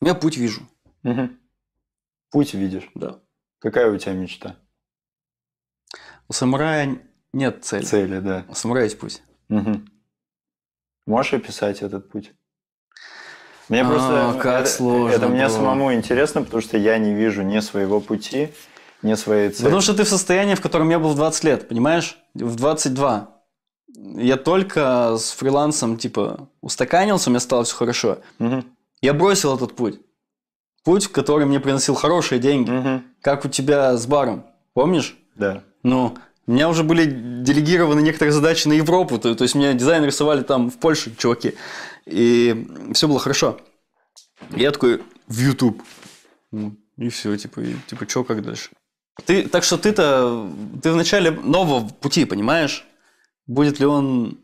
Я путь вижу. Угу. Путь видишь? Да. Какая у тебя мечта? У самурая нет цели. Цели, да. У самурая есть путь. Угу. Можешь описать этот путь? Мне а, просто как это, э, сложно это было. мне самому интересно, потому что я не вижу ни своего пути, ни своей цели. Потому что ты в состоянии, в котором я был в 20 лет, понимаешь? В 22. Я только с фрилансом, типа, устаканился, у меня стало все хорошо. Угу. Я бросил этот путь. Путь, который мне приносил хорошие деньги. Угу. Как у тебя с баром, помнишь? Да. Ну, у меня уже были делегированы некоторые задачи на Европу, то, то есть меня дизайн рисовали там в Польше чуваки, и все было хорошо. я такой в YouTube. Ну, и все, типа, и, типа, что, как дальше? Ты, так что ты-то, ты в начале нового пути, понимаешь? Будет ли он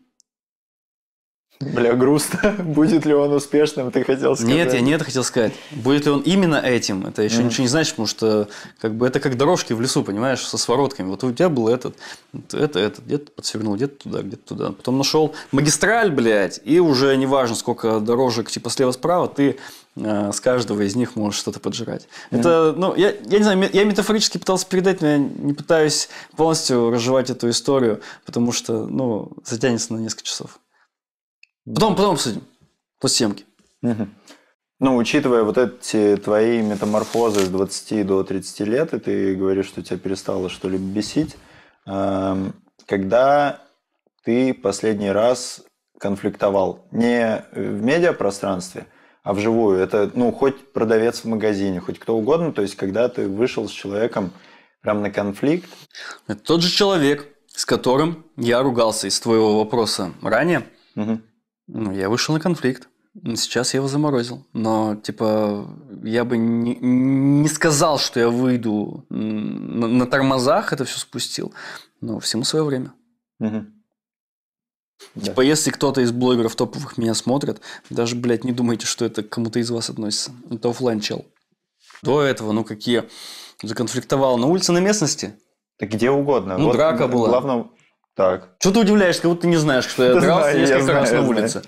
Бля, грустно. Будет ли он успешным, ты хотел сказать? Нет, я нет хотел сказать. Будет ли он именно этим, это еще ничего не значит, потому что как бы это как дорожки в лесу, понимаешь, со своротками. Вот у тебя был этот, это, этот, где-то подсвернул, где-то туда, где-то туда. Потом нашел магистраль, блядь, и уже неважно, сколько дорожек типа слева-справа, ты э, с каждого из них можешь что-то поджирать. Mm. Это, ну, я, я не знаю, я метафорически пытался передать, но я не пытаюсь полностью разжевать эту историю, потому что, ну, затянется на несколько часов. Потом, потом обсудим. После съемки. Ну, учитывая вот эти твои метаморфозы с 20 до 30 лет, и ты говоришь, что тебя перестало что-либо бесить, эм, когда ты последний раз конфликтовал? Не в медиапространстве, а вживую. Это, ну, хоть продавец в магазине, хоть кто угодно. То есть, когда ты вышел с человеком прям на конфликт. Это тот же человек, с которым я ругался из твоего вопроса ранее. Угу. Ну, я вышел на конфликт. Сейчас я его заморозил. Но, типа, я бы не, не сказал, что я выйду на, на тормозах, это все спустил. Но всему свое время. Угу. Типа, да. если кто-то из блогеров топовых меня смотрит, даже, блядь, не думайте, что это к кому-то из вас относится. Это офлайн чел. До этого, ну какие, законфликтовал на улице, на местности. Да где угодно. Ну, вот драка была. Главное, так. Что ты удивляешься, как будто не знаешь, что я да дрался знаю, несколько я знаю, на улице. Знаю.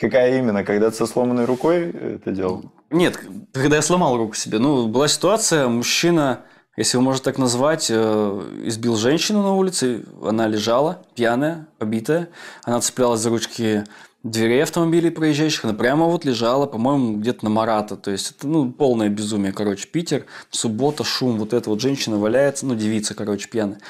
Какая именно? Когда ты со сломанной рукой это делал? Нет, когда я сломал руку себе. Ну, была ситуация, мужчина, если его можно так назвать, э, избил женщину на улице. Она лежала, пьяная, побитая. Она цеплялась за ручки дверей автомобилей проезжающих, она прямо вот лежала, по-моему, где-то на Марата. То есть, это, ну, полное безумие, короче, Питер, суббота, шум, вот эта вот женщина валяется, ну, девица, короче, пьяная.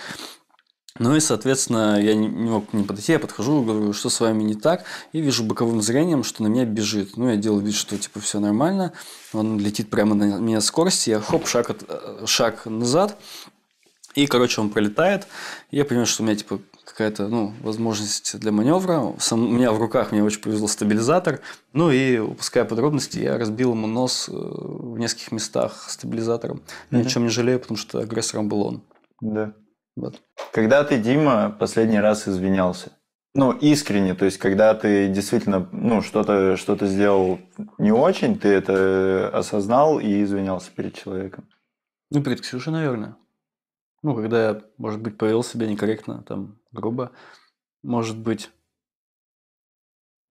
Ну и, соответственно, я не, не мог не подойти, я подхожу, говорю, что с вами не так, и вижу боковым зрением, что на меня бежит. Ну, я делаю вид, что типа все нормально, он летит прямо на меня скорости, я хоп, шаг, от, э, шаг назад, и, короче, он пролетает, и я понимаю, что у меня типа какая-то, ну, возможность для маневра. Сам, у меня в руках, мне очень повезло стабилизатор. Ну и, упуская подробности, я разбил ему нос э, в нескольких местах стабилизатором. Mm-hmm. Ни о чем не жалею, потому что агрессором был он. Да. Вот. Когда ты, Дима, последний раз извинялся? Ну, искренне, то есть, когда ты действительно ну, что-то что сделал не очень, ты это осознал и извинялся перед человеком. Ну, перед Ксюшей, наверное. Ну, когда я, может быть, повел себя некорректно, там, грубо. Может быть,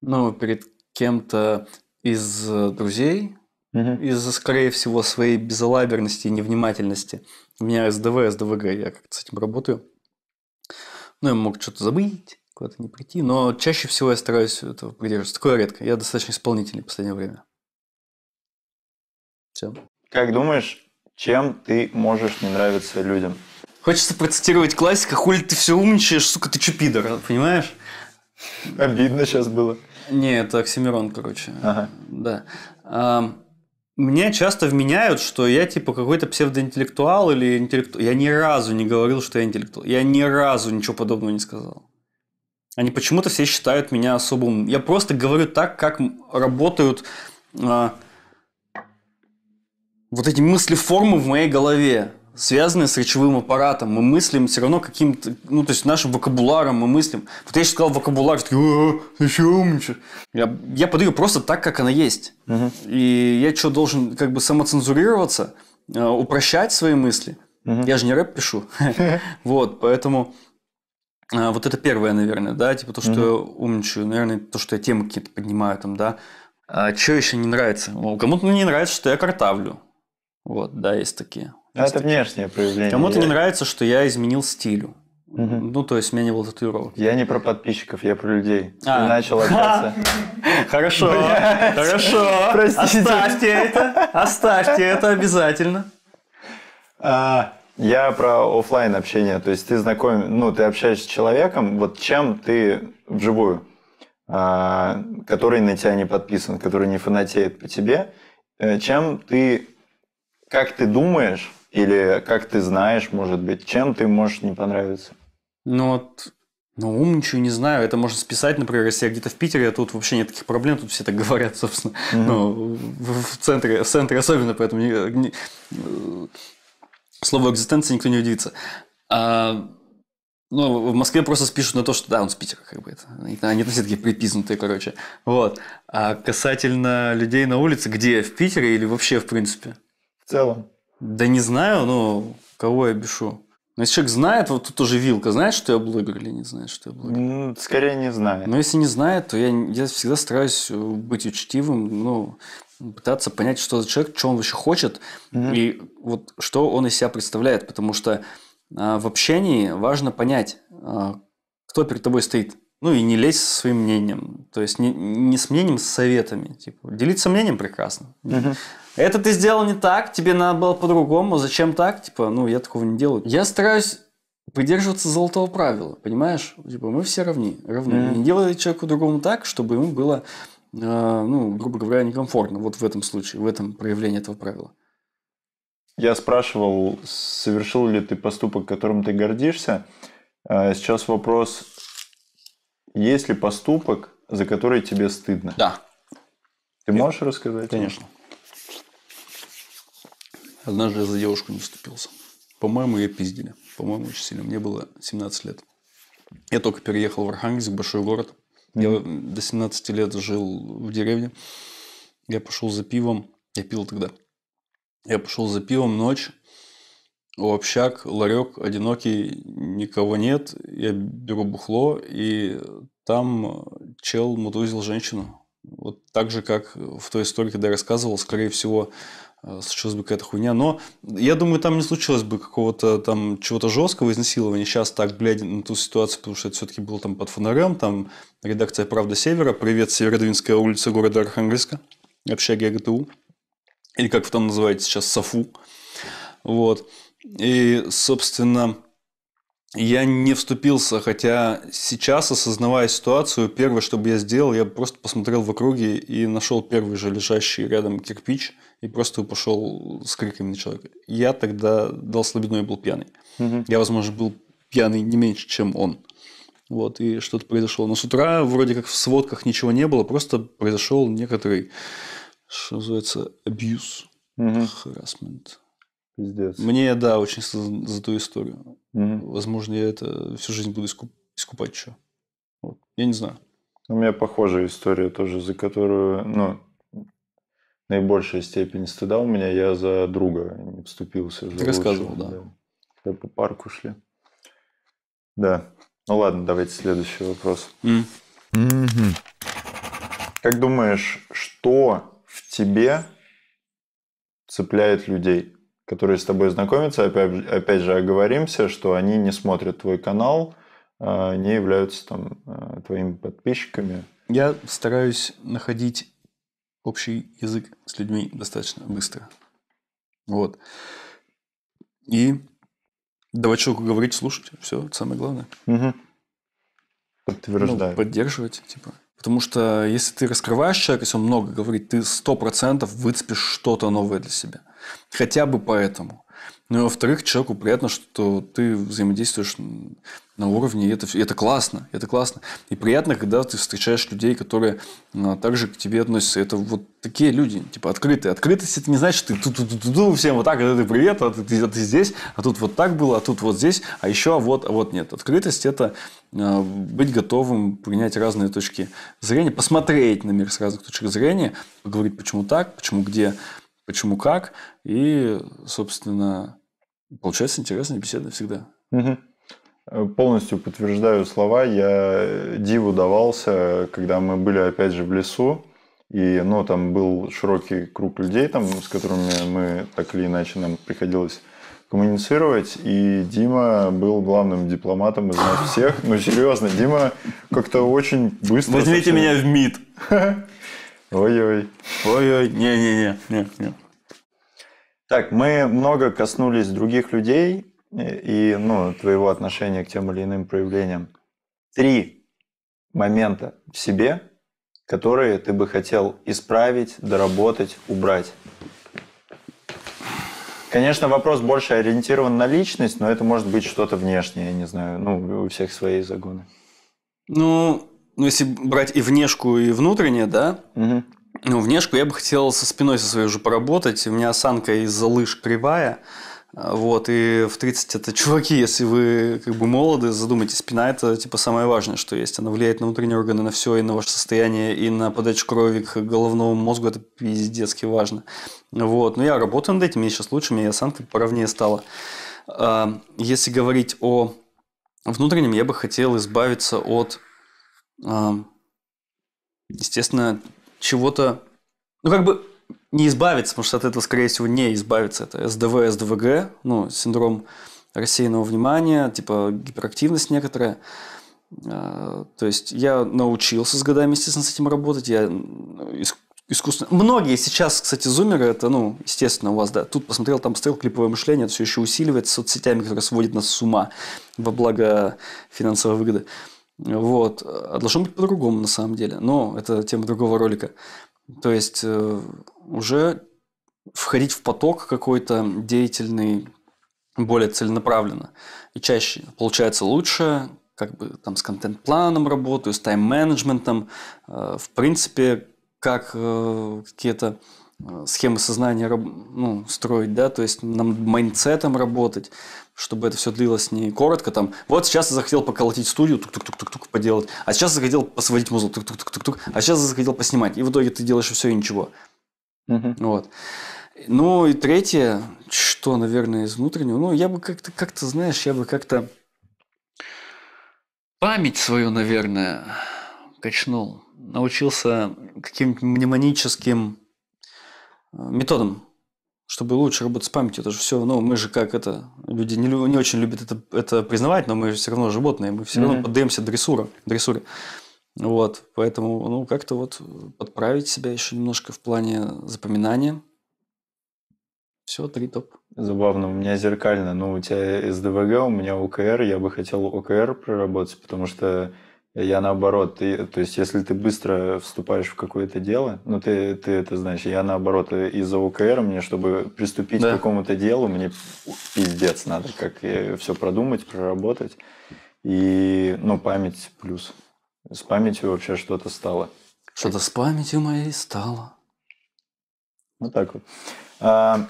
ну, перед кем-то из э, друзей, Угу. Из-за, скорее всего, своей безалаберности и невнимательности. У меня СДВ, СДВГ, я как-то с этим работаю. Ну, я мог что-то забыть, куда-то не прийти, но чаще всего я стараюсь этого придерживаться. Такое редко. Я достаточно исполнительный в последнее время. Все. Как думаешь, чем ты можешь не нравиться людям? Хочется процитировать классика, хули ты все умничаешь, сука, ты че пидор, понимаешь? Обидно сейчас было. Не, это Оксимирон, короче. Ага. Да мне часто вменяют, что я типа какой-то псевдоинтеллектуал или интеллектуал. Я ни разу не говорил, что я интеллектуал. Я ни разу ничего подобного не сказал. Они почему-то все считают меня особым. Я просто говорю так, как работают э, вот эти мысли-формы в моей голове связанные с речевым аппаратом. Мы мыслим все равно каким-то, ну, то есть нашим вокабуларом мы мыслим. Вот я сейчас сказал вокабулар, все такие, «Э, э, еще что Я, я подаю просто так, как она есть. Угу. И я что, должен как бы самоцензурироваться, э, упрощать свои мысли? Угу. Я же не рэп пишу. Вот, поэтому... Вот это первое, наверное, да, типа то, что я умничаю, наверное, то, что я темы какие-то поднимаю там, да. А что еще не нравится? Ну, кому-то не нравится, что я картавлю. Вот, да, есть такие. Ну, это стиль. внешнее проявление. Кому-то я... не нравится, что я изменил стилю. Угу. Ну, то есть у меня не было татуировок. Я не про подписчиков, я про людей. А. Ты начал общаться. Хорошо, хорошо. Оставьте это, оставьте это обязательно. А, я про офлайн общение. То есть ты знаком, ну, ты общаешься с человеком, вот чем ты вживую, а, который на тебя не подписан, который не фанатеет по тебе, э, чем ты, как ты думаешь, или как ты знаешь, может быть, чем ты можешь не понравиться? Ну вот, ну умничаю, не знаю. Это можно списать, например, если я где-то в Питере, а тут вообще нет таких проблем, тут все так говорят, собственно. Mm-hmm. Ну, в, в центре, в центре особенно, поэтому не, не, слово экзистенция никто не удивится. А, ну, в Москве просто спишут на то, что да, он с Питера, как бы это. Они все такие припизнутые, короче. Вот. А касательно людей на улице, где? В Питере или вообще, в принципе? В целом. Да не знаю, но кого я бешу. Но если человек знает, вот тут уже вилка, знает, что я блогер или не знает, что я блогер? Ну, скорее не знает. Но если не знает, то я, я всегда стараюсь э, быть учтивым, ну, пытаться понять, что за человек, что он вообще хочет, mm-hmm. и вот что он из себя представляет. Потому что а, в общении важно понять, а, кто перед тобой стоит. Ну и не лезь со своим мнением. То есть не, не с мнением, с советами. Типа, делиться мнением прекрасно. Угу. Это ты сделал не так, тебе надо было по-другому. Зачем так? Типа, ну я такого не делаю. Я стараюсь придерживаться золотого правила, понимаешь? Типа мы все равны, равны. Mm. Не делай человеку другому так, чтобы ему было, э, ну, грубо говоря, некомфортно. Вот в этом случае, в этом проявлении этого правила. Я спрашивал, совершил ли ты поступок, которым ты гордишься. Э, сейчас вопрос, есть ли поступок, за который тебе стыдно? Да. Ты можешь рассказать? Конечно. Однажды я за девушку не вступился. По-моему, ее пиздили. По-моему, очень сильно. Мне было 17 лет. Я только переехал в Архангельск, большой город. Я до 17 лет жил в деревне. Я пошел за пивом. Я пил тогда. Я пошел за пивом ночь общак, ларек одинокий, никого нет, я беру бухло, и там чел мутузил женщину. Вот так же, как в той истории, когда я рассказывал, скорее всего, э, случилась бы какая-то хуйня. Но я думаю, там не случилось бы какого-то там чего-то жесткого изнасилования. Сейчас так, глядя на ту ситуацию, потому что это все-таки было там под фонарем, там редакция «Правда Севера», привет, Северодвинская улица города Архангельска, общаги ГТУ, или как вы там называете сейчас, САФУ. Вот. И, собственно, я не вступился, хотя сейчас, осознавая ситуацию, первое, что бы я сделал, я просто посмотрел в округе и нашел первый же лежащий рядом кирпич и просто пошел с криками на человека. Я тогда дал слабину и был пьяный. Угу. Я, возможно, был пьяный не меньше, чем он. Вот, и что-то произошло. Но с утра вроде как в сводках ничего не было, просто произошел некоторый, что называется, абьюз, угу. Пиздец. Мне, да, очень стыдно за ту историю. Угу. Возможно, я это всю жизнь буду искуп... искупать еще. Вот. Я не знаю. У меня похожая история тоже, за которую, ну, наибольшая степень стыда у меня, я за друга не вступился. За Рассказывал, да. Когда по парку шли. Да. Ну ладно, давайте следующий вопрос. Mm. Mm-hmm. Как думаешь, что в тебе цепляет людей? которые с тобой знакомятся, опять, опять же, оговоримся, что они не смотрят твой канал, а, не являются там а, твоими подписчиками. Я стараюсь находить общий язык с людьми достаточно быстро. Вот. И давать человеку говорить, слушать, все, это самое главное. Угу. Подтверждаю. Ну, поддерживать, типа. Потому что если ты раскрываешь человека, если он много говорит, ты сто процентов выцепишь что-то новое для себя. Хотя бы поэтому. Ну и во-вторых, человеку приятно, что ты взаимодействуешь на уровне, и это, и это классно, это классно. И приятно, когда ты встречаешь людей, которые а, также к тебе относятся. Это вот такие люди, типа открытые. Открытость это не значит, что ты тут, тут, всем вот так, это ты привет, а ты, ты, а ты здесь, а тут вот так было, а тут вот здесь, а еще а вот, а вот нет. Открытость это а, быть готовым принять разные точки зрения, посмотреть на мир с разных точек зрения, поговорить, почему так, почему где почему как. И, собственно, получается интересная беседа всегда. Угу. Полностью подтверждаю слова. Я э, диву давался, когда мы были опять же в лесу. И, ну, там был широкий круг людей, там, с которыми мы так или иначе нам приходилось коммуницировать, и Дима был главным дипломатом из нас всех. Ну, серьезно, Дима как-то очень быстро... Возьмите совсем... меня в МИД. Ой-ой. Ой-ой. Не-не-не. не Так, мы много коснулись других людей э, и ну, твоего отношения к тем или иным проявлениям. Три момента в себе, которые ты бы хотел исправить, доработать, убрать. Конечно, вопрос больше ориентирован на личность, но это может быть что-то внешнее, я не знаю. Ну, у всех свои загоны. Ну, ну, если брать и внешку, и внутреннее, да, угу. ну, внешку я бы хотел со спиной со своей уже поработать. У меня осанка из-за лыж кривая. А, вот, и в 30 это, чуваки, если вы как бы молоды, задумайтесь, спина это типа самое важное, что есть. Она влияет на внутренние органы, на все, и на ваше состояние, и на подачу крови к головному мозгу, это пиздецки важно. Вот, но ну, я работаю над этим, мне сейчас лучше, мне осанка поровнее стала. А, если говорить о внутреннем, я бы хотел избавиться от естественно, чего-то, ну как бы не избавиться, потому что от этого, скорее всего, не избавиться. Это СДВ, СДВГ, ну, синдром рассеянного внимания, типа гиперактивность некоторая. А, то есть я научился с годами, естественно, с этим работать. Я искусственно... Многие сейчас, кстати, зумеры, это, ну, естественно, у вас, да, тут посмотрел, там посмотрел, клиповое мышление, это все еще усиливается соцсетями, которые сводят нас с ума во благо финансовой выгоды. Вот. А должно быть по-другому на самом деле. Но это тема другого ролика. То есть э, уже входить в поток какой-то деятельный более целенаправленно. И чаще получается лучше, как бы там с контент-планом работаю, с тайм-менеджментом. Э, в принципе, как э, какие-то схемы сознания ну, строить, да, то есть нам майндсетом работать чтобы это все длилось не коротко, там, вот сейчас я захотел поколотить студию, тук-тук-тук-тук-тук поделать, а сейчас я захотел посводить музыку, тук-тук-тук-тук, тук а сейчас я захотел поснимать, и в итоге ты делаешь все и ничего. Угу. Вот. Ну и третье, что, наверное, из внутреннего, ну я бы как-то, как-то, знаешь, я бы как-то память свою, наверное, качнул, научился каким-то мнемоническим э, методом чтобы лучше работать с памятью. Это же все, ну, мы же как это, люди не, не очень любят это, это признавать, но мы все равно животные, мы все mm-hmm. равно поддаемся дрессура, дрессуре. Вот, поэтому, ну, как-то вот подправить себя еще немножко в плане запоминания. Все, три топ. Забавно, у меня зеркально. Ну, у тебя СДВГ, у меня ОКР, я бы хотел ОКР проработать, потому что я наоборот, ты, то есть если ты быстро вступаешь в какое-то дело, ну ты, ты это знаешь, я наоборот э, из-за УКР мне, чтобы приступить да. к какому-то делу, мне пиздец надо, как все продумать, проработать. И, ну, память плюс. С памятью вообще что-то стало. Что-то с памятью моей стало. Вот ну, так вот. А,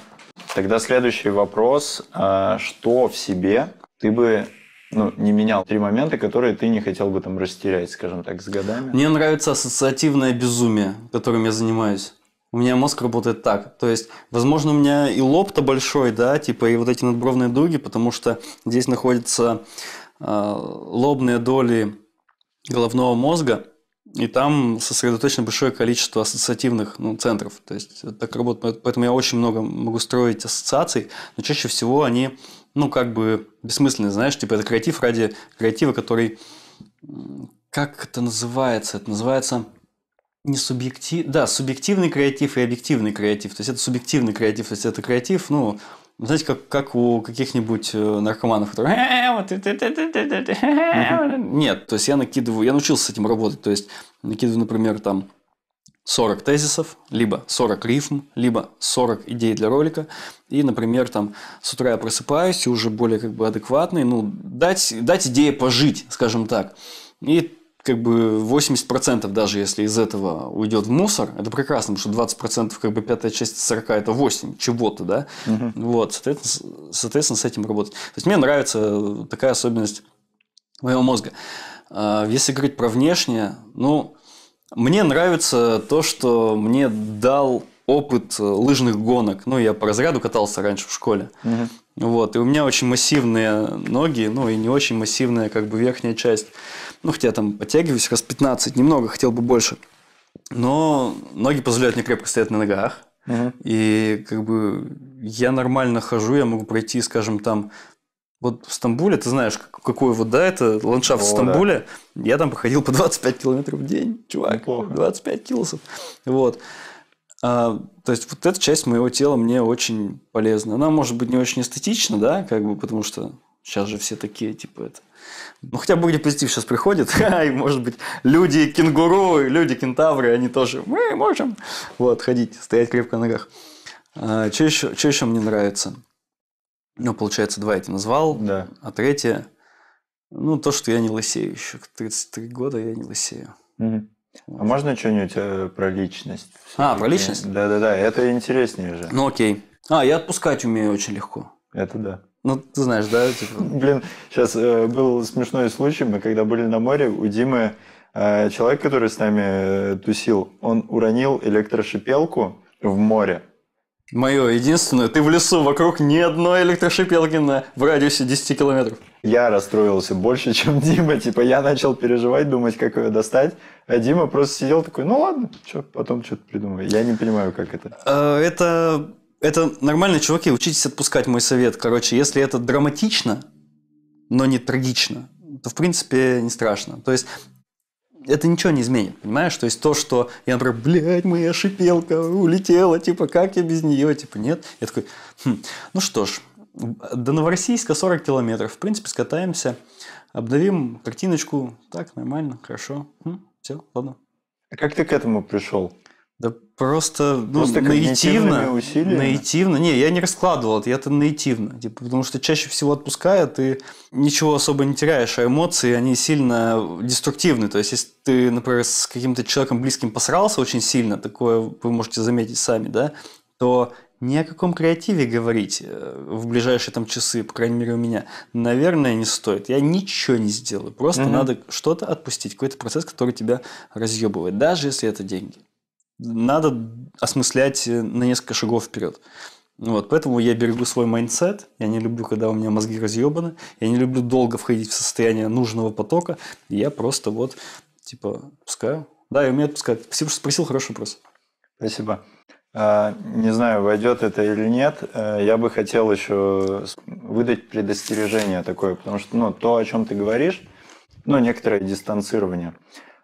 тогда следующий вопрос. А, что в себе ты бы ну, не менял три момента, которые ты не хотел бы там растерять, скажем так, с годами? Мне нравится ассоциативное безумие, которым я занимаюсь. У меня мозг работает так. То есть, возможно, у меня и лоб-то большой, да, типа, и вот эти надбровные дуги, потому что здесь находятся э, лобные доли головного мозга, и там сосредоточено большое количество ассоциативных ну, центров. То есть, э, так работает. Поэтому я очень много могу строить ассоциаций, но чаще всего они ну, как бы бессмысленный, знаешь, типа это креатив ради креатива, который... Как это называется? Это называется не субъектив, да, субъективный креатив и объективный креатив. То есть это субъективный креатив, то есть это креатив, ну, знаете, как, как у каких-нибудь э, наркоманов, которые... «Э, э, Нет, то есть я накидываю, я научился с этим работать, то есть накидываю, например, там 40 тезисов, либо 40 рифм, либо 40 идей для ролика. И, например, там с утра я просыпаюсь и уже более как бы адекватный, ну, дать, дать идеи пожить, скажем так. И как бы 80% даже если из этого уйдет в мусор, это прекрасно, потому что 20% как бы пятая часть 40 это 8 чего-то, да? Угу. Вот, соответственно, соответственно, с этим работать. То есть мне нравится такая особенность моего мозга. А, если говорить про внешнее, ну, мне нравится то, что мне дал опыт э, лыжных гонок. Ну, я по разряду катался раньше в школе. Угу. Вот, и у меня очень массивные ноги, ну и не очень массивная как бы верхняя часть. Ну, хотя я там подтягиваюсь раз 15, немного, хотел бы больше. Но ноги позволяют мне крепко стоять на ногах. Угу. И как бы я нормально хожу, я могу пройти, скажем, там вот в Стамбуле, ты знаешь, какой вот, да, это ландшафт О, в Стамбуле. Да. Я там походил по 25 километров в день, чувак. Неплохо. 25 килосов. Вот. А, то есть, вот эта часть моего тела мне очень полезна. Она может быть не очень эстетична, да, как бы, потому что сейчас же все такие, типа, это... Ну, хотя бы где позитив сейчас приходит. А, и, может быть, люди кенгуру, люди кентавры, они тоже, мы можем вот, ходить, стоять крепко на ногах. А, что еще, что еще мне нравится? Ну, получается, два я тебе назвал, да. а третье, ну, то, что я не лысею еще. К 33 года я не лысею. Угу. Вот. А можно что-нибудь э, про личность? А, про личность? Да-да-да, это интереснее же. Ну, окей. А, я отпускать умею очень легко. Это да. Ну, ты знаешь, да? Типа... Блин, сейчас э, был смешной случай. Мы когда были на море, у Димы э, человек, который с нами тусил, он уронил электрошипелку в море. Мое единственное, ты в лесу, вокруг ни одной электрошипелки на, в радиусе 10 километров. Я расстроился больше, чем Дима. Типа я начал переживать, думать, как ее достать. А Дима просто сидел такой, ну ладно, что, потом что-то придумаю. Я не понимаю, как это. А, это, это нормально, чуваки, учитесь отпускать мой совет. Короче, если это драматично, но не трагично, то в принципе не страшно. То есть это ничего не изменит, понимаешь? То есть то, что я, например, блядь, моя шипелка улетела, типа, как я без нее, типа, нет. Я такой, хм, ну что ж, до Новороссийска 40 километров, в принципе, скатаемся, обновим картиночку, так, нормально, хорошо, хм, все, ладно. А как ты к этому пришел? Да просто, ну, просто наитивно. Усилиями. Наитивно. Не, я не раскладывал это, я это наитивно. Типа, потому что чаще всего отпуская, ты ничего особо не теряешь, а эмоции, они сильно деструктивны. То есть, если ты, например, с каким-то человеком близким посрался очень сильно, такое вы можете заметить сами, да, то ни о каком креативе говорить э, в ближайшие там часы, по крайней мере у меня, наверное, не стоит. Я ничего не сделаю. Просто угу. надо что-то отпустить, какой-то процесс, который тебя разъебывает, даже если это деньги надо осмыслять э, на несколько шагов вперед. Вот, поэтому я берегу свой майндсет, я не люблю, когда у меня мозги разъебаны, я не люблю долго входить в состояние нужного потока, я просто вот, типа, пускаю. Да, и умею отпускать. Спасибо, что спросил, хороший вопрос. Спасибо. А, не знаю, войдет это или нет. Э, я бы хотел еще выдать предостережение такое, потому что ну, то, о чем ты говоришь, ну, некоторое дистанцирование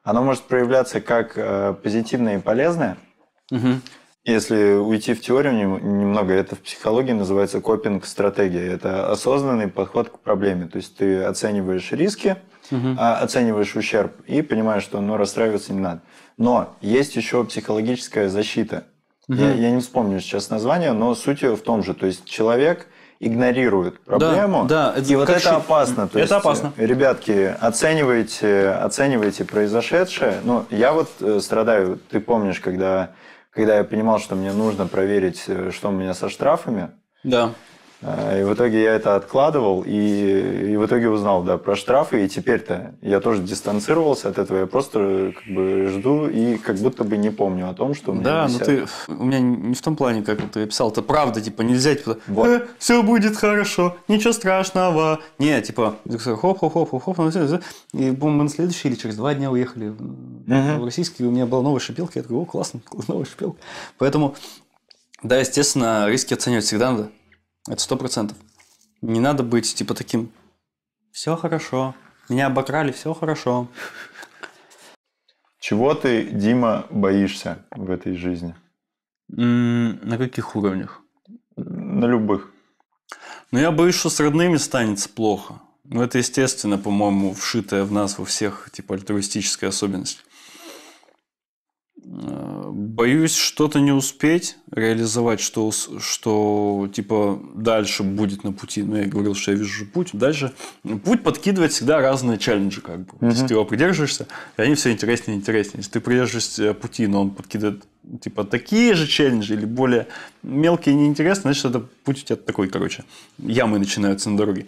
оно может проявляться как э, позитивное и полезное. Угу. Если уйти в теорию немного, это в психологии называется копинг-стратегия. Это осознанный подход к проблеме. То есть ты оцениваешь риски, угу. оцениваешь ущерб и понимаешь, что ну, расстраиваться не надо. Но есть еще психологическая защита. Угу. Я, я не вспомню сейчас название, но суть ее в том же. То есть человек игнорируют проблему. Да, да, и вот это щит. опасно. То это есть, опасно. Ребятки, оценивайте, оценивайте произошедшее. Ну, я вот э, страдаю, ты помнишь, когда, когда я понимал, что мне нужно проверить, э, что у меня со штрафами. Да. А, и в итоге я это откладывал, и, и в итоге узнал, да, про штрафы, и теперь-то я тоже дистанцировался от этого, я просто как бы жду и как будто бы не помню о том, что у меня Да, но ну ты, у меня не в том плане, как ты описал, это правда, типа, нельзя, типа, вот. э, все будет хорошо, ничего страшного, не, типа, хоп-хоп-хоп-хоп-хоп, ну и, бум, мы на следующий или через два дня уехали в российский, у меня была новая шипелка, я такой, о, классно, новая шипелка, поэтому, да, естественно, риски оценивать всегда надо, это сто процентов. Не надо быть типа таким. Все хорошо. Меня обокрали, все хорошо. Чего ты, Дима, боишься в этой жизни? На каких уровнях? На любых. Ну, я боюсь, что с родными станет плохо. Ну, это, естественно, по-моему, вшитая в нас во всех, типа, альтруистическая особенность. Боюсь что-то не успеть реализовать, что, что типа дальше будет на пути. Но ну, я говорил, что я вижу путь. Дальше путь подкидывает всегда разные челленджи, как бы. Угу. Если ты его придерживаешься, и они все интереснее и интереснее. Если ты придерживаешься э, пути, но он подкидывает типа такие же челленджи или более мелкие и неинтересные, значит, это путь у тебя такой, короче. Ямы начинаются на дороге.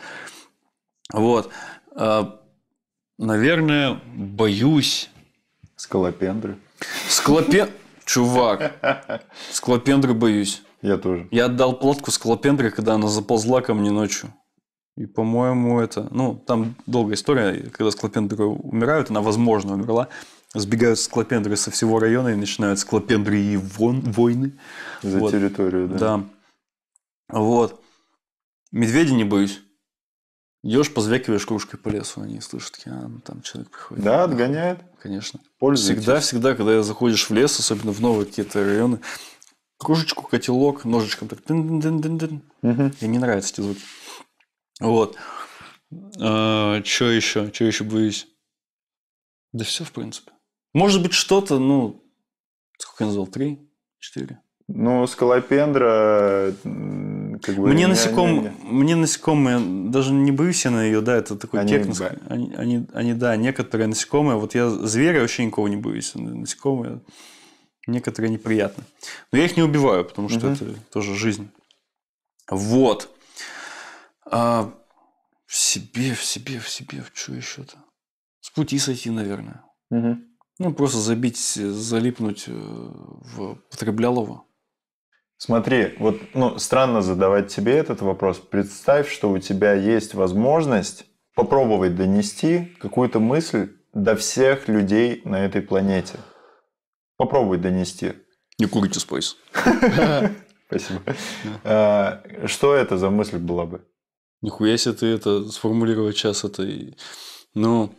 Вот. А, наверное, боюсь. Скалопендры. Склопен... Чувак, склопендры боюсь. Я тоже. Я отдал платку склопендре, когда она заползла ко мне ночью. И, по-моему, это... Ну, там долгая история. Когда склопендры умирают, она, возможно, умерла, сбегают склопендры со всего района и начинают склопендры и вон... войны. За вот. территорию, да? Да. Вот. медведи не боюсь. Идешь, позвякиваешь кружкой по лесу, они слышат, а, там человек приходит. Да, отгоняет. Конечно. Пользуйтесь. Всегда, всегда, когда заходишь в лес, особенно в новые какие-то районы, кружечку, котелок, ножичком так. Дын -дын -дын -дын. Угу. И не нравятся эти звуки. Вот. А, что еще? Что еще боюсь? Да все, в принципе. Может быть, что-то, ну, сколько я назвал? Три? Четыре? Ну, скалопендра, как бы, мне, насеком, не, не, мне насекомые, даже не боюсь я на ее, да, это такой они, технос. Да. Они, они, они, да, некоторые насекомые. Вот я зверя вообще никого не боюсь. А насекомые некоторые неприятны. Но я их не убиваю, потому что угу. это тоже жизнь. Вот. А, в себе, в себе, в себе, в что еще-то? С пути сойти, наверное. Угу. Ну, просто забить, залипнуть э, в потреблялого. Смотри, вот ну, странно задавать тебе этот вопрос. Представь, что у тебя есть возможность попробовать донести какую-то мысль до всех людей на этой планете. Попробуй донести. Не курите спойс. Спасибо. А, что это за мысль была бы? Нихуя себе ты это сформулировать сейчас. Это... Ну,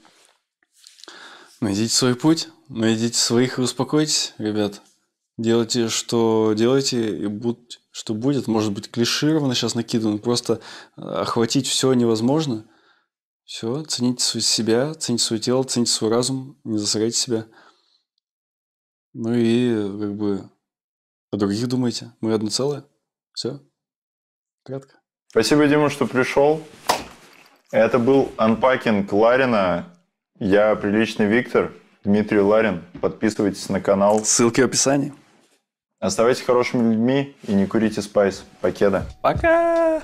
найдите свой путь, найдите своих и успокойтесь, ребят. Делайте, что делайте, и будь, что будет. Может быть, клишировано сейчас накидано. Просто э, охватить все невозможно. Все, цените себя, цените свое тело, цените свой разум, не засоряйте себя. Ну и как бы о других думайте. Мы одно целое. Все. Кратко. Спасибо, Дима, что пришел. Это был анпакинг Ларина. Я приличный Виктор, Дмитрий Ларин. Подписывайтесь на канал. Ссылки в описании. Оставайтесь хорошими людьми и не курите спайс. Покеда. Пока!